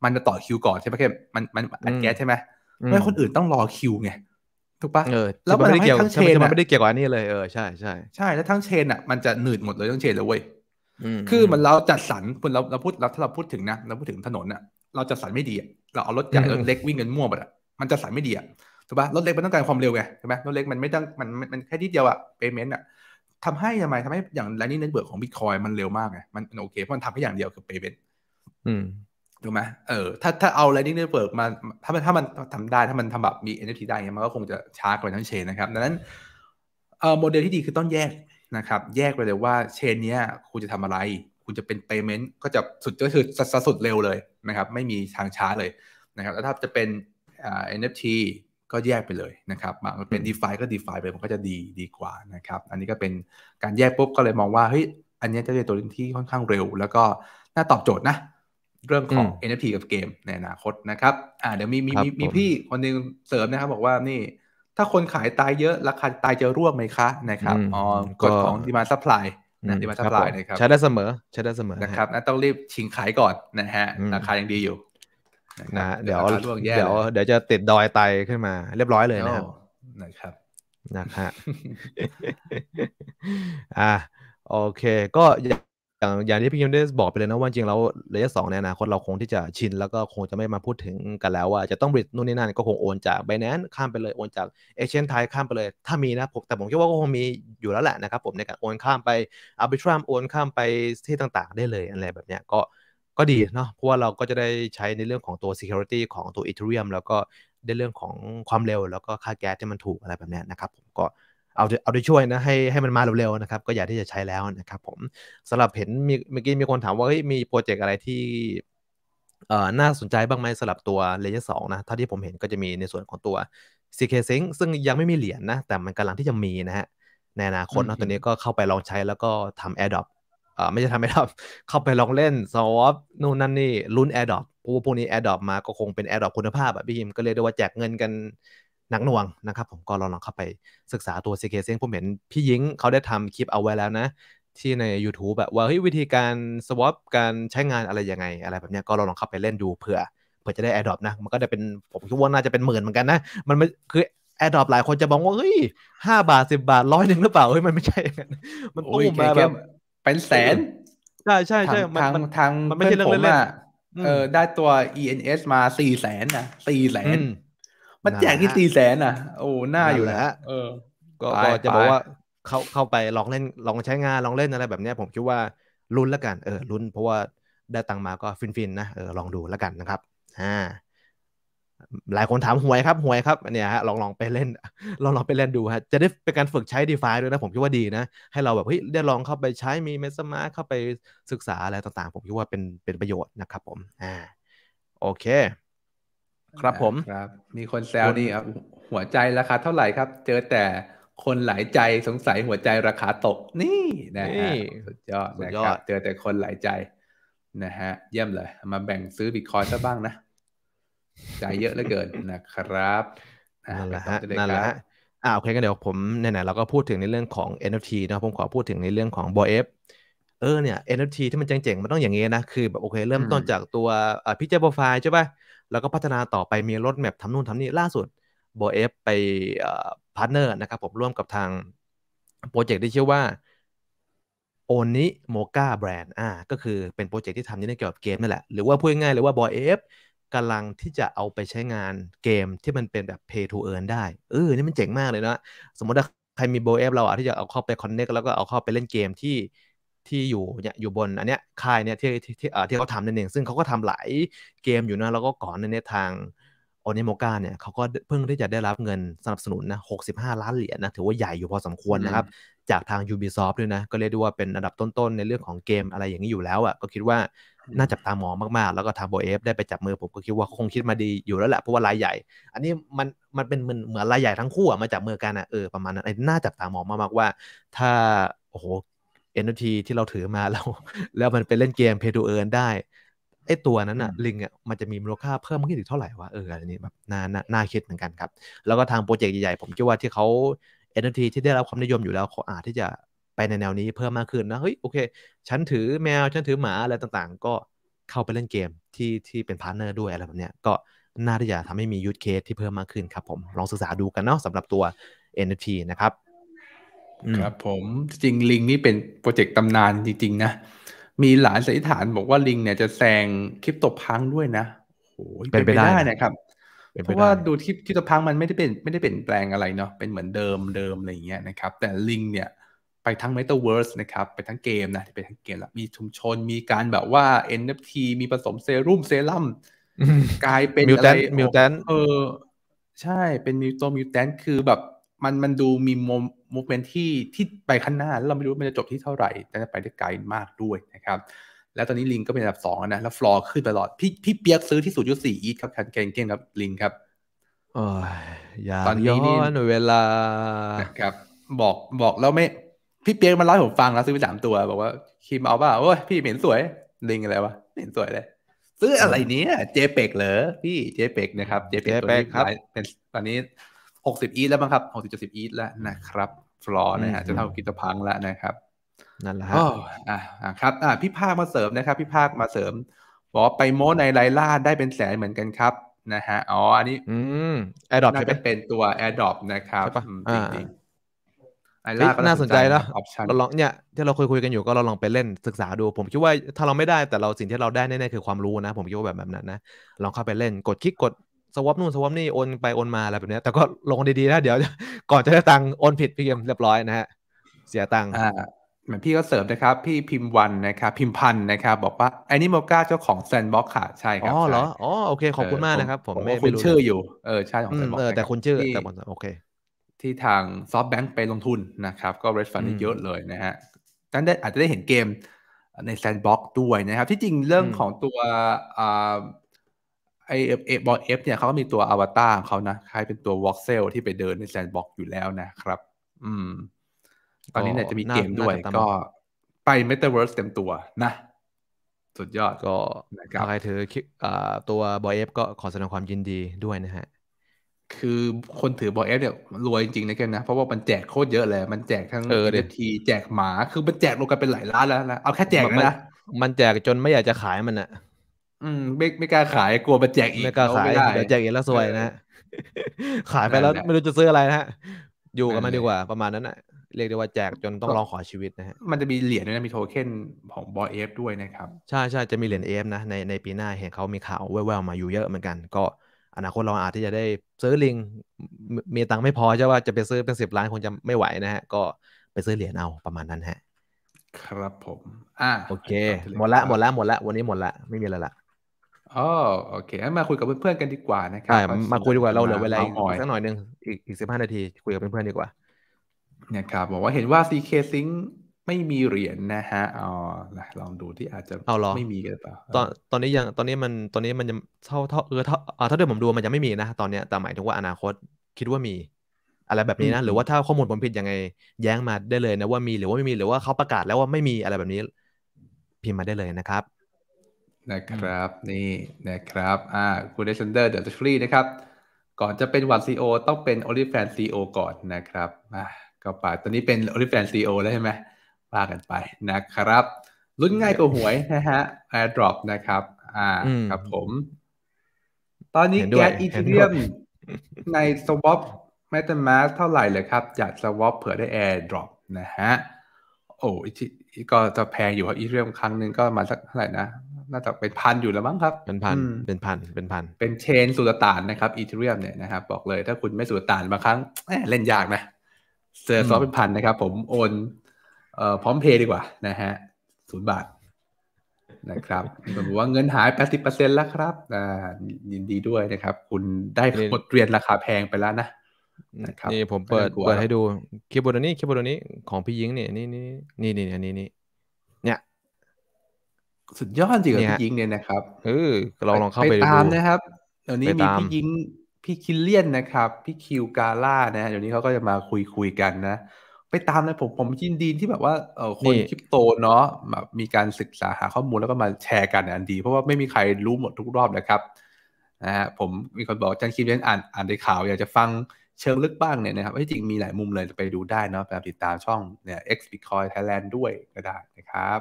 มันจะต่อคิวก่อนใช่ไหมเข้มมันมันอัดแก๊สใช่ไหมไม่คนอื่นต้องรอคิวไงถูกปะแล้วมันไม่ได้เกี่ยวทั้งเชนมันไม่ได้เกี่ยวกับอันนี้เลยเออใช่ใช่ใช่แล้วทั้งเชนอ่ะมันจะหนืดหมดเลยทั้งเชนเลยเว้ยคือมันเราจัดสรรคุณเราเราพูดเราถ้าเราพูดถึงนะเราพูดถึงถนนอ่ะเราจัดสรรไม่ดีเราเอารถใหญ่รถเล็กวิ่งกันมั่วหมดอ่ะมันจัดสรรไม่ดีอ่ะถูกปะรถเล็กมันต้องการความเร็วไงใช่ไหมรถเล็กมันไม่ต้องมันมันแค่ทีเดียวอ่ะเปเมนต์อ่ะทำให้ทำไมทำให้อย่างไรนี่เน็ตเบิร์กของบิตคอยมันเร็วมากไงมันโอเคเพราะมันทำแค่อย่างเดียวคือเปเมนต์ถูกไหมเออถ้าถ้าเอาไรนี่เน็ตเบิร์กมาถ้ามันถ้ามันทำได้ถ้ามันทำแบบมีเเอน NFT ได้เงี้ยมันก็คงจะช้ากว่าทั้งเชนนะครับ ดังนั้นเออโมเดลที่ดีคือต้องแยกนะครับแยกไปเลยว่าเชนนี้คุณจะทำอะไรคุณจะเป็น payment ก็จะสุดก็คือสสุดเร็วเลยนะครับไม่มีทางช้าเลยนะครับแล้วถ้าจะเป็น NFT ก็แยกไปเลยนะครับมันเป็น DeFi ก็ DeFi ไปมันก็จะดีดีกว่านะครับอันนี้ก็เป็นการแยกปุ๊บก็เลยมองว่าเฮ้ยอันนี้จะเป็นตัวที่ค่อนข้างเร็ว แล้วก็น่าตอบโจทย์นะเรื่องของ NFT กับเกม ในอนาคตนะครับอ่าเดี๋ยวมีมีมีพี่คนนึงเสริมนะครับบอกว่านี่ถ้าคนขายตายเยอะ ราคาตายจะร่วงไหมคะ นะครับอ๋อกฎของดีมาซัพพลายนะดีมาซัพพลายนะครับ ใช้ได้เสมอ ใช้ได้เสมอ นะครับนะต้องรีบ ชิงขายก่อนนะฮะ ราคายังดีอยู่นะเดี๋ยวเดี๋ยวเดี๋ยวจะติดดอยไตขึ้นมาเรียบร้อยเลยนะครับ นะครับ นะฮะ อ่าโอเค ก็อย่างที่พี่ยมได้บอกไปเลยนะว่าจริงแล้วระยะสองในอนาคตเราคงที่จะชินแล้วก็คงจะไม่มาพูดถึงกันแล้ว ว่าจะต้องบริดนู่นนี่นั่น ก็คงโอนจากไบแนนข้ามไปเลยโอนจากเอเชียนไทยข้ามไปเลยถ้ามีนะผมแต่ผมคิดว่าก็คงมีอยู่แล้วแหละนะครับผมในการโอนข้ามไปอาร์บิทรัมโอนข้ามไปที่ต่างๆได้เลยอะไรแบบเนี้ยก็ก็ดีเนาะเพราะว่าเราก็จะได้ใช้ในเรื่องของตัว security ของตัวอเ t อริเอมแล้วก็ในเรื่องของความเร็วแล้วก็ค่าแก๊สที่มันถูกอะไรแบบนี้นะครับผมก็เอาเอาไดช่วยนะให้ให้มันมาเร็วๆนะครับ ก็อยากที่จะใช้แล้วนะครับผมสำหรับเห็นมีเมื่อกี้มีคนถามว่าเฮ้ยมีโปรเจกต์อะไรที่เอ่อน่าสนใจบ้างไหมสำหรับตัวเลอร์สองนะเท่าที่ผมเห็นก็จะมีในส่วนของตัว CK Sync ซึ่งยังไม่มีเหรียญนนะแต่มันกำลังที่จะมีนะฮะในอนาคตนะตัวนี้ก็เข้าไปลองใช้แล้วก็ทำ AirDrop เอ่อไม่ใช่ทำ a i r ด r o เข้าไปลองเล่น s w อ p นู่นนั่นนี่รุ่น AirDrop พวกพวกนี้ AirDrop มาก็คงเป็น AirDrop คุณภาพอะพี่ยิม ก็เรียกได้ว่าแจกเงินกันหนักหน่วงนะครับ ผมก็ลองลองเข้าไปศึกษาตัวซีเคซ็งผมเห็นพี่ยิงเขาได้ทำคลิปเอาไว้แล้วนะ ที่ใน YouTube แบบว่าเฮ้ยวิธีการสวอปการใช้งานอะไรยังไงอะไรแบบนี้ก็ลองลองเข้าไปเล่นดูเผื่อ เผื่อจะได้แอดด r o นะ มันก็จะเป็นผมคิดว่าน่าจะเป็นหมื่นเหมือนกันนะ มันไม่คือแอดดอปหลายคนจะบอกว่า เฮ้ยห้าบาทสิบาทร้อยหนึ่งหรือเปล่า เฮ้ย มันไม่ใช่มันตู้มาแบบเป็นแสน ใช่ใช่ใช่ทางทาง มันไม่ใช่เรื่องเล่นเออได้ตัว ENS มาสี่แสนนะสี่แสนมันแจกที่สี่แสนอ่ะโอ้หน้าอยู่นะเอก็จะบอกว่า เข้าเข้าไปลองเล่นลองใช้งานลองเล่นอะไรแบบนี้ ผมคิดว่าลุ้นละกันเออลุ้นเพราะว่าได้ตังมาก็ฟิน ๆ นะเออลองดูแล้วกันนะครับอ่าหลายคนถามหวยครับหวยครับเนี่ยฮะลองลองไปเล่นลองลองไปเล่นดูฮะจะได้เป็นการฝึกใช้ดีฟาด้วยนะ ผมคิดว่าดีนะ ให้เราแบบเฮ้ยได้ลองเข้าไปใช้มีเมสมาเข้าไปศึกษาอะไรต่าง ๆ ผมคิดว่าเป็นเป็นประโยชน์นะครับ ผมอ่า โอเคครับผมครับ มีคนแซวนี่ครับหัวใจราคาเท่าไหร่ครับ เจอแต่คนหลายใจสงสัยหัวใจราคาตกนี่นะฮะสุดยอดนะครับเจอแต่คนหลายใจนะฮะ เยี่ยมเลย มาแบ่งซื้อบิตคอยซะบ้างนะใจเยอะเหลือเกินนะครับนั่นแหละฮะนั่นแหละอ่าโอเคกันเดี๋ยวผมไหนๆเราก็พูดถึงในเรื่องของ NFT นะผมขอพูดถึงในเรื่องของบอเอฟเออ เนี่ย NFT ที่มันเจ๋งๆมันต้องอย่างนี้นะคือแบบโอเค เริ่มต้นจากตัวพิจารโปรไฟล์ใช่ป่ะแล้วก็พัฒนาต่อไปมีรถแมพทำนู่นทำนี่ล่าสุดโบเอฟไปพาร์ทเนอร์นะครับผมร่วมกับทางโปรเจกต์ที่ชื่อว่า โอนิโมกาแบรนด์อ่าก็คือเป็นโปรเจกต์ที่ทำนี่เกี่ยวกับเกมนั่นแหละหรือว่าพูดง่ายๆเลยว่าบอเอฟกำลังที่จะเอาไปใช้งานเกมที่มันเป็นแบบ pay to earn ได้เออนี่มันเจ๋งมากเลยนะ สมมติถ้าใครมีโบเอฟเราอ่ะที่จะเอาเข้าไปคอนเน็กแล้วก็เอาเข้าไปเล่นเกมที่ที่อยู่เนี่ยอยู่บนอันเนี้ยค่ายเนี่ยที่ที่ที่เขาทำนั่นเองซึ่งเขาก็ทำหลายเกมอยู่นะแล้วก็ก่อนในเนี่ยทางโอเนโมกาเนี่ยเขาก็เพิ่งที่จะได้รับเงินสนับสนุนนะหกล้านเหรียญนะถือว่าใหญ่อยู่พอสมควรนะครับ จากทาง Ubisoft ด้วยนะ ก็เรียกได้ว่าเป็นอันดับต้นๆในเรื่องของเกมอะไรอย่างนี้อยู่แล้วอะ่ะก็คิดว่าน่าจับตามองมากๆ แล้วก็ทางโบเอฟได้ไปจับมือผมก็คิดว่าคงคิดมาดีอยู่แล้วแหละเพราะว่ารายใหญ่ อันนี้มันมันเป็นเหมือนรายใหญ่ทั้งคู่อะมาจับมือกันอะ่ะเออประมาณนั้นน่าจับตามองมากๆว่าถ้าโอ้โห NFT ที่เราถือมา แล้วแล้วมันไปเล่นเกมพดูเอิร์นได้ไอตัวนั้นอ่ะลิงอ่ะมันจะมีมูลค่าเพิ่มขึ้นอีกเท่าไหร่วะเอออันนี้แบบน่าน่าคิดเหมือนกันครับ แล้วก็ทางโปรเจกต์ใหญ่ๆผมคิดว่าที่เขา NFT ที่ได้รับความนิยมอยู่แล้วเขาอาจที่จะไปในแนวนี้เพิ่มมากขึ้นนะเฮ้ยโอเค ฉันถือแมว ฉันถือหมาอะไรต่างๆ ก็เข้าไปเล่นเกมที่ที่เป็นพาร์ทเนอร์ด้วยอะไรแบบเนี้ยก็น่าที่จะทำให้มียูทเคสที่เพิ่มมากขึ้นครับผมลองศึกษาดูกันเนาะสำหรับตัว NFT นะครับครับผมจริงลิงนี่เป็นโปรเจกต์ตำนานจริงๆนะมีหลานสันนิษฐานบอกว่าลิงเนี่ยจะแซงคริปโตพังด้วยนะโอ้ยเป็นไปได้นะครับ เพราะว่าดูที่ที่ตโตพังมันไม่ได้เป็นไม่ได้เปลี่ยนแปลงอะไรเนาะเป็นเหมือนเดิมเดิมอะไรอย่างเงี้ยนะครับแต่ลิงเนี่ยไปทั้งเมตาเวิร์สนะครับไปทั้งเกมนะไปทั้งเกมละมีชุมชนมีการแบบว่า NFT มีผสมเซรุ่มเซรั่มกลายเป็นอะไรมิวแทนเออใช่เป็นมิวตัวมิวแทนคือแบบมันมันดูมีุมมูฟเมนที่ที่ไปข้างหน้าแล้วเราไม่รู้มันจะจบที่เท่าไหร่ แต่จะไปได้ไกลมากด้วยนะครับ แล้วตอนนี้ลิงก็เป็นอันดับสองนะ แล้วฟลอร์ขึ้นตลอด พี่พี่เปียกซื้อที่สูนยยุสี่อีทครับคันเกงเกงครับลิงครับอยาตอนนี้นี่เวลาครับ บอกบอกแล้วไม่ พี่เปียกมาเล่าผมฟังแล้วซื้อไปสามตัว บอกว่าคีมเอาป่าโอ้ยพี่เหม็นสวยลิงอะไรวะ เหม็นสวยเลยซื้ออะไรเนี้ยเจเปกเหรอพี่เจเปกนะครับเจเปกตัวนี้เป็นตอนนี้60อีทแล้วบ้างครับ60 70อีทแล้วนะครับ ฟลอร์นะฮะ จะเท่ากิจพังแล้วนะครับ นั่นแหละครับอ่าครับ อ่า พี่ภาคมาเสริมนะครับ พี่ภาคมาเสริมบอกไปโม้ในไลล่าได้เป็นแสนเหมือนกันครับ นะฮะ อ๋อ อันนี้ อืมแอร์ดรอปใช่ไหมเป็นตัวแอร์ดรอปนะครับจริงไอลาก็น่าสนใจแล้วเราลองเนี่ย ที่เราคุยคุยกันอยู่ก็เราลองไปเล่นศึกษาดู ผมคิดว่าถ้าเราไม่ได้แต่เราสิ่งที่เราได้แน่ๆคือความรู้นะ ผมคิดว่าแบบแบบนั้นนะ ลองเข้าไปเล่น กดคลิกกดสวอปนู่นสวอปนี่โอน ไป โอนมาอะไรแบบนี้ แต่ก็ลงดี ๆ นะ เดี๋ยวก่อนจะได้ตังค์โอนผิดพี่เกมเรียบร้อยนะฮะ เสียตังค์เหมือนพี่ก็เสริมนะครับ พี่พิมพ์วันนะครับพิมพ์พันนะครับ บอกว่าไอ้นี่โมก้าเจ้าของแซนบ็อกค่ะ ใช่ครับ อ๋อเหรออ๋อโอเค ขอบคุณมากนะครับ ผมไม่คุณชื่ออยู่เออใช่ ของแซนบ็อกแต่คุณชื่อแต่ผมโอเคที่ทางซอฟต์แบงค์ไปลงทุนนะครับ ก็เรสฟันเยอะเลยนะฮะนั้นได้อาจจะได้เห็นเกมในแซนบ็อกด้วยนะครับ ที่จริงเรื่องของตัวไอเอฟเอบอเอฟเนี่ยเขาก็มีตัวอวตารของเขานะคล้ายเป็นตัววอล์กเซลที่ไปเดินในแซนด์บ็อกอยู่แล้วนะครับ อืม ตอนนี้เนี่ยจะมีเกมด้วยก็ไปเมตาเวิร์สเต็มตัวนะ สุดยอดก็ใครถืออตัวบอยเอฟก็ขอแสดงความยินดีด้วยนะฮะ คือคนถือบอยเอฟเนี่ย รวยจริงๆนะแกนะ เพราะว่ามันแจกโคตรเยอะเลย มันแจกทั้งเออทีแจกหมา คือมันแจกรวมกันเป็นหลายล้านแล้วนะเอาแค่แจกนะมันแจกจนไม่อยากจะขายมันอะอืมไม่ไม่กล้าขายกลัวมาแจกอีกไม่กล้าขายเดี๋ยวแจกอีกแล้วสวยนะฮะขายไปแล้วไม่รู้จะซื้ออะไรนะฮะอยู่กับมันดีกว่าประมาณนั้นนะเรียกได้ว่าแจกจนต้องรองขอชีวิตนะฮะมันจะมีเหรียญด้วยนะมีโทเค็นของบอยเอฟด้วยนะครับใช่ใช่จะมีเหรียญเอฟนะในในปีหน้าเห็นเขามีข่าวแว่วๆมาอยู่เยอะเหมือนกัน ก็ อนาคตเราอาจที่จะได้ซื้อลิง มีตังค์ไม่พอใช่ว่าจะไปซื้อเป็นสิบล้านคงจะไม่ไหวนะฮะ ก็ไปซื้อเหรียญเอาประมาณนั้นฮะครับผม อ่าโอเค หมดละหมดละหมดละวันนี้หมดละไม่มีอะไรละอ๋อโอเค้มาคุยกับเพื่อนๆกันดีกว่านะครับมาคุยดีกว่าเราเหลือเวลาอีกสักหน่อยหนึ่งอีกอีกสิบห้านาที คุยกับเพื่อนๆดีกว่าเนี่ยครับบอกว่าเห็นว่า CK Sync ไม่มีเหรียญนะฮะอ๋อลองดูที่อาจจะไม่มีกันเปล่าตอนตอนนี้ยังตอนนี้มันตอนนี้มันยังเท่าเท่าเออเท่าเท่าเดีมผมดูมันยังไม่มีนะตอนเนี้ยแต่หมายถึงว่าอนาคตคิดว่ามี อะไรแบบนี้นะหรือว่าถ้าข้อมูลผมผิดยังไง แย้งมาได้เลยนะว่ามีหรือว่าไม่มีหรือว่าเขาประกาศแล้วว่าไม่มีอะไรแบบนี้พิมพ์มาได้เลยนะครับนะครับ นี่นะครับ อ่าคุณเดชันเดอร์เดอะฟรีนะครับ ก่อนจะเป็นวันซีโอต้องเป็นโอลิแฟนซีโอก่อนนะครับอ่าก็ปาตอนนี้เป็นโอลิแฟนซีโอแล้วใช่ไหมว่ากันไปนะครับ รุ่นง่ายกว่าหวยนะฮะแอร์ดรอปนะครับ อ่า ครับผม ตอนนี้แก๊สอีเทเรียมใน Swap เ e t a m ม s สเท่าไหร่เลยครับจากสวอปเผื่อได้แอร์ดรอปนะฮะโอ้ก็จะแพงอยู่ครับอีเทเรียมครั้งหนึ่งก็มาสักเท่าไหร่นะน่าจะเป็นพันอยู่แล้วมั้งครับ เป็นพันเป็นพันเป็นพันเป็นเชนสุลต่านนะครับอีเทเรียมเนี่ยนะครับบอกเลย ถ้าคุณไม่สุลต่านบางครั้งเล่นยากนะเจอซอสเป็นพันนะครับ ผมโอนเอ่อพร้อมเพย์ดีกว่า นะฮะศูนย์บาท นะครับบอกว่าเงินหายแปปสิบเอร์ซต์แล้วครับอ่ายินดีด้วยนะครับ คุณได้บทเรียนราคาแพงไปแล้วนะนะครับนี่ผมเปิดเปิดให้ดูคีย์บอร์ดนี้คีย์บอร์ดนี้ของพี่ยิงเนี่ยนี่นี่นี่นี่นี่สุดยอดจริงกพี่ยิงเนี่ยนะครับเออลองลองเข้าไปตามนะครับเดี๋ยวนี้มีพี่ยิงพี่คิลเลียนนะครับพี่คิวกาล่านะเดี๋ยวนี้เขาก็จะมาคุยคุยกันนะ ไปตามนะผมผมยินดีที่แบบว่าเออคนคริปโตเนาะแบบมีการศึกษาหาข้อมูลแล้วก็มาแชร์กันอันดี เพราะว่าไม่มีใครรู้หมดทุกรอบนะครับนะฮะผมมีคนบอกจันคิมยังอ่านอ่านในข่าว อยากจะฟังเชิงลึกบ้างเนี่ยนะครับที่จริงมีหลายมุมเลยไปดูได้เนาะไปติดตามช่องเนี่ย X Bitcoin Thailand ด้วยก็ได้นะครับ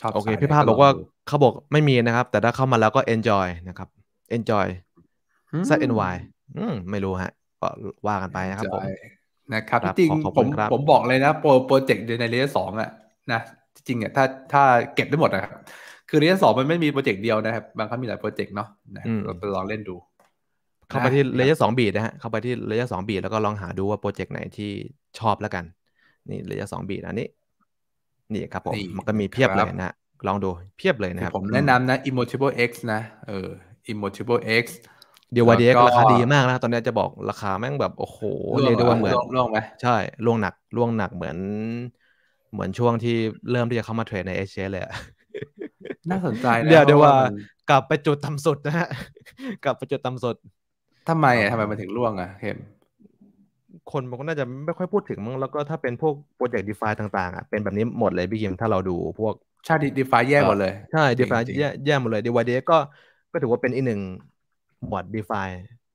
ชอบโอเค พี่ภาพบอกว่าเขาบอกไม่มีนะครับ แต่ถ้าเข้ามาแล้วก็ enjoy นะครับ enjoy z n y อืมไม่รู้ฮะก็ว่ากันไปนะครับผมนะครับจริงผมผมบอกเลยนะโปรโปรเจกต์ในเระย์สองอ่ะ นะ จริงอ่ะถ้าถ้าเก็บได้หมดนะครับคือเระย์สองมันไม่มีโปรเจกต์เดียวนะครับบางครั้งมีหลายโปรเจกต์เนาะเราไปลองเล่นดู เข้าไปที่เลเยอร์สองบีดนะฮะเข้าไปที่เลเยอร์สองบีดแล้วก็ลองหาดูว่าโปรเจกต์ไหนที่ชอบแล้วกัน นี่เลเยอร์สองบีดอันนี้นี่ครับผมมันก็มีเพียบเลยนะลองดูเพียบเลยนะครับผมแนะนำนะ Immutable X นะเออ Immutable X เดียววันเดียกราคาดีมากนะ ตอนนี้จะบอกราคาแม่งแบบโอ้โหเรียกได้ว่าเหมือนล่วงไหมใช่ล่วงหนักล่วงหนักเหมือน เหมือนช่วงที่เริ่มที่จะเข้ามาเทรดในเอเชียเลยน่าสนใจนะเดี๋ยวเดี๋ยวว่า กลับไปจุดต่ำสุดนะฮะ กลับไปจุดต่ำสุดทำไมอ่ะทำไมมันถึงล่วงอ่ะเห็นคนมันก็น่าจะไม่ค่อยพูดถึงมั้งแล้วก็ถ้าเป็นพวกโปรเจกต์ดีฟาต่างๆอ่ะเป็นแบบนี้หมดเลย พี่คิมถ้าเราดูพวกชาติดีฟาแย่หมดเลย ใช่ดีฟาแย่แย่หมดเลยดีวายเดก็ก็ถือว่าเป็นอีกหนึ่งหมวดดีฟา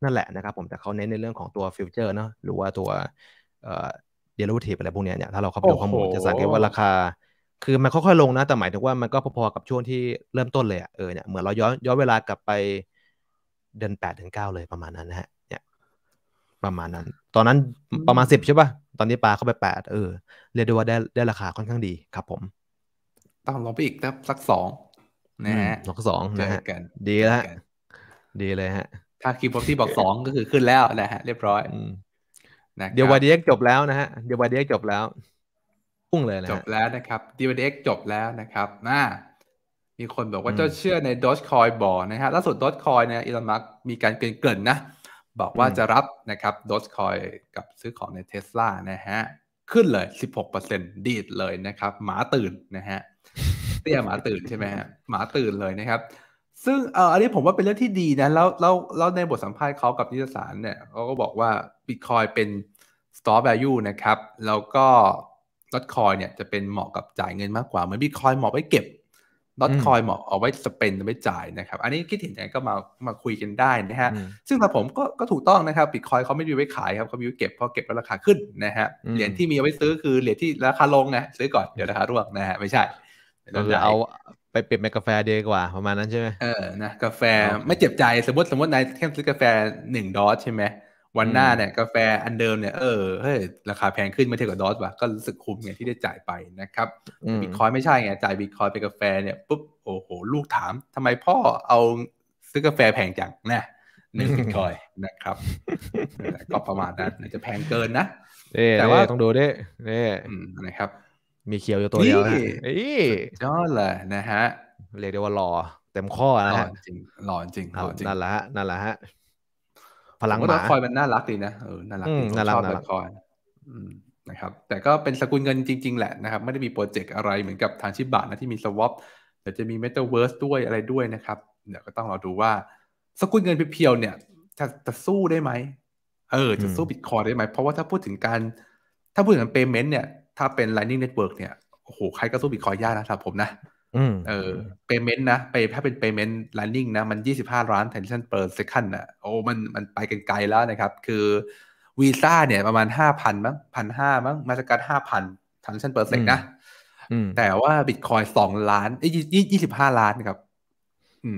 นั่นแหละนะครับ ผมแต่เขาเน้นในเรื่องของตัวฟิวเจอร์เนาะหรือว่าตัวเดลิทวีปอะไรพวกเนี้ยเนี่ยถ้าเราเข้าไปดูข้อมูลจะสังเกตว่าราคา คือมันค่อยๆลงนะแต่หมายถึงว่ามันก็พอๆกับช่วงที่เริ่มต้นเลยอะเออเนี่ยเหมือนเราย้อนย้อนเวลากลับไปเดือนแปดถึงเก้าเลยประมาณนั้นนะฮะประมาณนั้น ตอนนั้นประมาณสิบใช่ปะ่ะตอนนี้ปลาเข้าไปแปดเออ เรียกได้ว่าได้ได้ราคาค่อนข้างดีครับผม ต้องลงไปอีกนะสักสองนะฮะสองสองนะฮะดีแล้ว ดีเลยฮะ ถ้าคีย์บอร์ดที่บอกสองก็คือขึ้นแล้วนะฮะเรียบร้อยนะเดี๋ยววายเด็กจบแล้วนะฮะ เดี๋ยววายเด็กจบแล้ว พุ่งเลยนะจบแล้วนะครับดีวายเด็กจบแล้วนะครับน่า มีคนบอกว่าเจ้าเชื่อในดอจคอยบอนะฮะ ล่าสุดดอจคอยเนี่ยอีลอนมักมีการเกินเกินนะบอกว่าจะรับ นะครับดอทคอยกับซื้อของในเท s l a นะฮะ ขึ้นเลย 16%ดีดเลยนะครับหมาตื่นนะฮะ เตี้ยหมาตื่นใช่ไหมฮะหมาตื่นเลยนะครับ ซึ่งเอ่ออันนี้ผมว่าเป็นเรื่องที่ดีนะแล้วแล้วแล้วในบทสัมภาษณ์เขากับนิตยสารเนี่ยเขาก็บอกว่า Bitcoin เป็น store value นะครับ แล้วก็ดอทคอยเนี่ยจะเป็นเหมาะกับจ่ายเงินมากกว่าเหมือนบิตคอยเหมาะไว้เก็บดอทคอยเหมาะเอาไว้สเปนไม่จ่ายนะครับ อันนี้คิดเห็นยังไงก็มามาคุยกันได้นะฮะ ซึ่งสำหรับผมก็ก็ถูกต้องนะครับบิตคอยเขาไม่มีไว้ขายครับเขามีไว้เก็บพอเก็บแล้วราคาขึ้นนะฮะ เหรียญที่มีเอาไว้ซื้อคือเหรียญที่ราคาลงไงซื้อก่อน เดี๋ยวราคาร่วงนะฮะ ไม่ใช่เราจะเอาไปเปรียบแมกกาแฟดีกว่า ประมาณนั้นใช่ไหมเออนะกาแฟไม่เจ็บใจสมมติสมมตินายแค่ซื้อกาแฟหนึ่งดอทใช่ไหมวันหน้าเนี่ยกาแฟอันเดิมเนี่ยเออเฮ้ยราคาแพงขึ้นมาเทียบกับดอสว่ะก็รู้สึกคุ้มไงที่ได้จ่ายไปนะครับบิตคอยไม่ใช่ไง จ่ายบิตคอยไปกาแฟเนี่ยปุ๊บ โอ้โห ลูกถาม ทำไมพ่อเอาซื้อกาแฟแพงจังนะหนึ่งบิตคอยนะครับ ก็ประมาณนั้นจะแพงเกินนะแต่ว่าต้องดูด้เนี่นะครับ มีเขียวอยู่ตัวเดียวนะยอดเลยนะฮะ เรียกได้ว่าหล่อเต็มข้อนะฮะหล่อจริงหล่อจริงนั่นแหละฮะนั่นแหละฮะพลังหมาคอยมันน่ารักดีนะเออน่ารักน่ารักน่ารักคอยนะครับแต่ก็เป็นสกุลเงินจริงๆแหละนะครับ ไม่ได้มีโปรเจกต์อะไรเหมือนกับทางชิบะนะที่มีสวอปเดี๋ยวจะมีเมตาเวิร์สด้วยอะไรด้วยนะครับ เดี๋ยวก็ต้องรอดูว่าสกุลเงินเพียวเนี่ยจะจะสู้ได้ไหมเออจะสู้บิตคอยได้ไหมเพราะว่าถ้าพูดถึงการ ถ้าพูดถึงเย์เมนต์เนี่ย ถ้าเป็น Lightning Network เนี่ย โอ้โหใครก็สู้บิตคอยยากนะครับผมนะเออย์เมนต์นะไปถ้าเป็นย์เมนต์ลันนิ่งนะมันยี่ส้าล้านเทนชั่นเป o n per second ะโอ้มัน มันไปกันไกลแล้วนะครับ คือวีซ่าเนี่ยประมาณหาพันมั้งพันห้ามั้งมาสกัดห้าพันเทนชั่นเป per เซ c นะแต่ว่าบิตคอยสองล้านยี่ยี่สิบห้าล้านครับ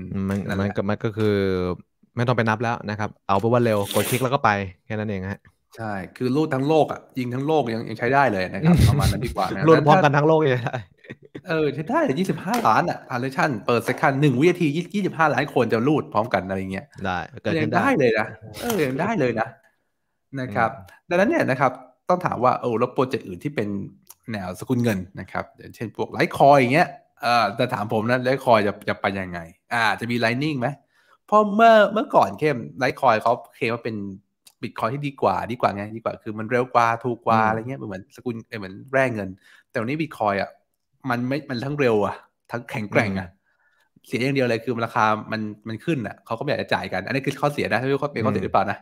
มมันมันก็มันก็คือไม่ต้องไปนับแล้วนะครับ เอาไปว่าเร็วกดคลิกแล้วก็ไปแค่นั้นเองฮะใช่คือรูดทั้งโลกอ่ะยิงทั้งโลกยังยังใช้ได้เลยนะครับประมาณนั้นดีกว่านะรูดพร้อมกันทั้งโลกเลยเออใชาได้ยี่สิบห้าล้านอ่ะพาเลชั่นเปิดเซคันหนึ่งวินาทียี่สิบห้าล้านคนจะรูดพร้อมกันอะไรเงี้ยได้ยังได้เลยนะเออยังได้เลยนะนะครับ ดังนั้นเนี่ยนะครับ ต้องถามว่าเออแล้วโปรเจกต์อื่นที่เป็นแนวสกุลเงินนะครับ เช่นพวกไลท์คอยอย่างเงี้ยเออแต่ถามผมนะไลท์คอยจะจะไปยังไง อ่าจะมีไลนิ่งไหมเพราะเมื่อเมื่อก่อนเข้มไลท์คอยเขาเคมว่าเป็นบิตคอยที่ดีกว่าดีกว่าไงดีกว่า คือมันเร็วกว่าถูกกว่าอะไรเงี้ยเหมือนสกุลเหมือนแร่เงิน แต่วันนี้บิตคอยอ่ะมันไม่ มันทั้งเร็วอะทั้งแข็งแกร่งอะเสียอย่างเดียวเลยคือราคา มัน มันขึ้นอ่ะเขาก็ไม่อยากจะจ่ายกัน อันนี้คือข้อเสียนะไม่รู้เขาเป็นข้อเสียหรือเปล่านะ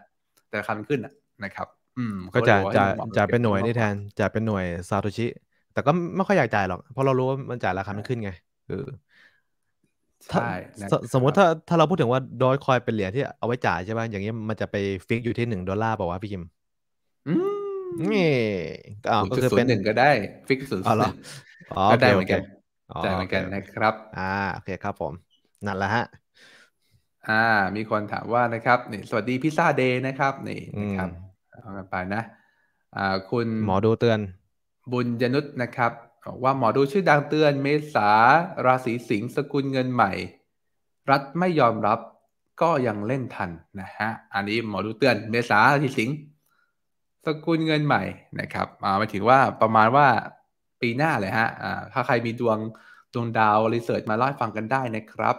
แต่ราคามันขึ้นอ่ะ นะครับ อืม ก็จะ จะ จะเป็นหน่วยนี่แทน จะเป็นหน่วยซาโตชิ แต่ก็ไม่ค่อยอยากจ่ายหรอก เพราะเรารู้ว่ามันจ่ายราคา มันขึ้นไงเออใช่ สมมติถ้าถ้าเราพูดถึงว่าดอยคอยเป็นเหรียญที่ เอาไว้จ่ายใช่ไหมอย่างนี้มันจะไปฟิกอยู่ที่หนึ่งดอลลาร์ป่าวะพี่ยิมนี่ก็คือเป็นหนึ่งก็ได้ฟิกศูนย์หนึ่งก็ได้เหมือนกันได้เหมือนกันนะครับ อ่าโอเคครับผมนั่นแหละฮะอ่า มีคนถามว่านะครับนี่สวัสดีพิซซ่าเดย์นะครับ นี่นะครับ เอากันไปนะ อ่าคุณหมอดูเตือน บุญยนุษย์นะครับบอกว่าหมอดูชื่อดังเตือน เมษาราศีสิงห์สกุลเงินใหม่ รัฐไม่ยอมรับก็ยังเล่นทันนะฮะอันนี้หมอดูเตือน เมษาราศีสิงห์สกุลเงินใหม่นะครับอ่าหมายถึงว่าประมาณว่าปีหน้าเลยฮะ อ่า ถ้าใครมีดวงดวงดาว รีเสิร์ชมาเล่าให้ฟังกันได้นะครับ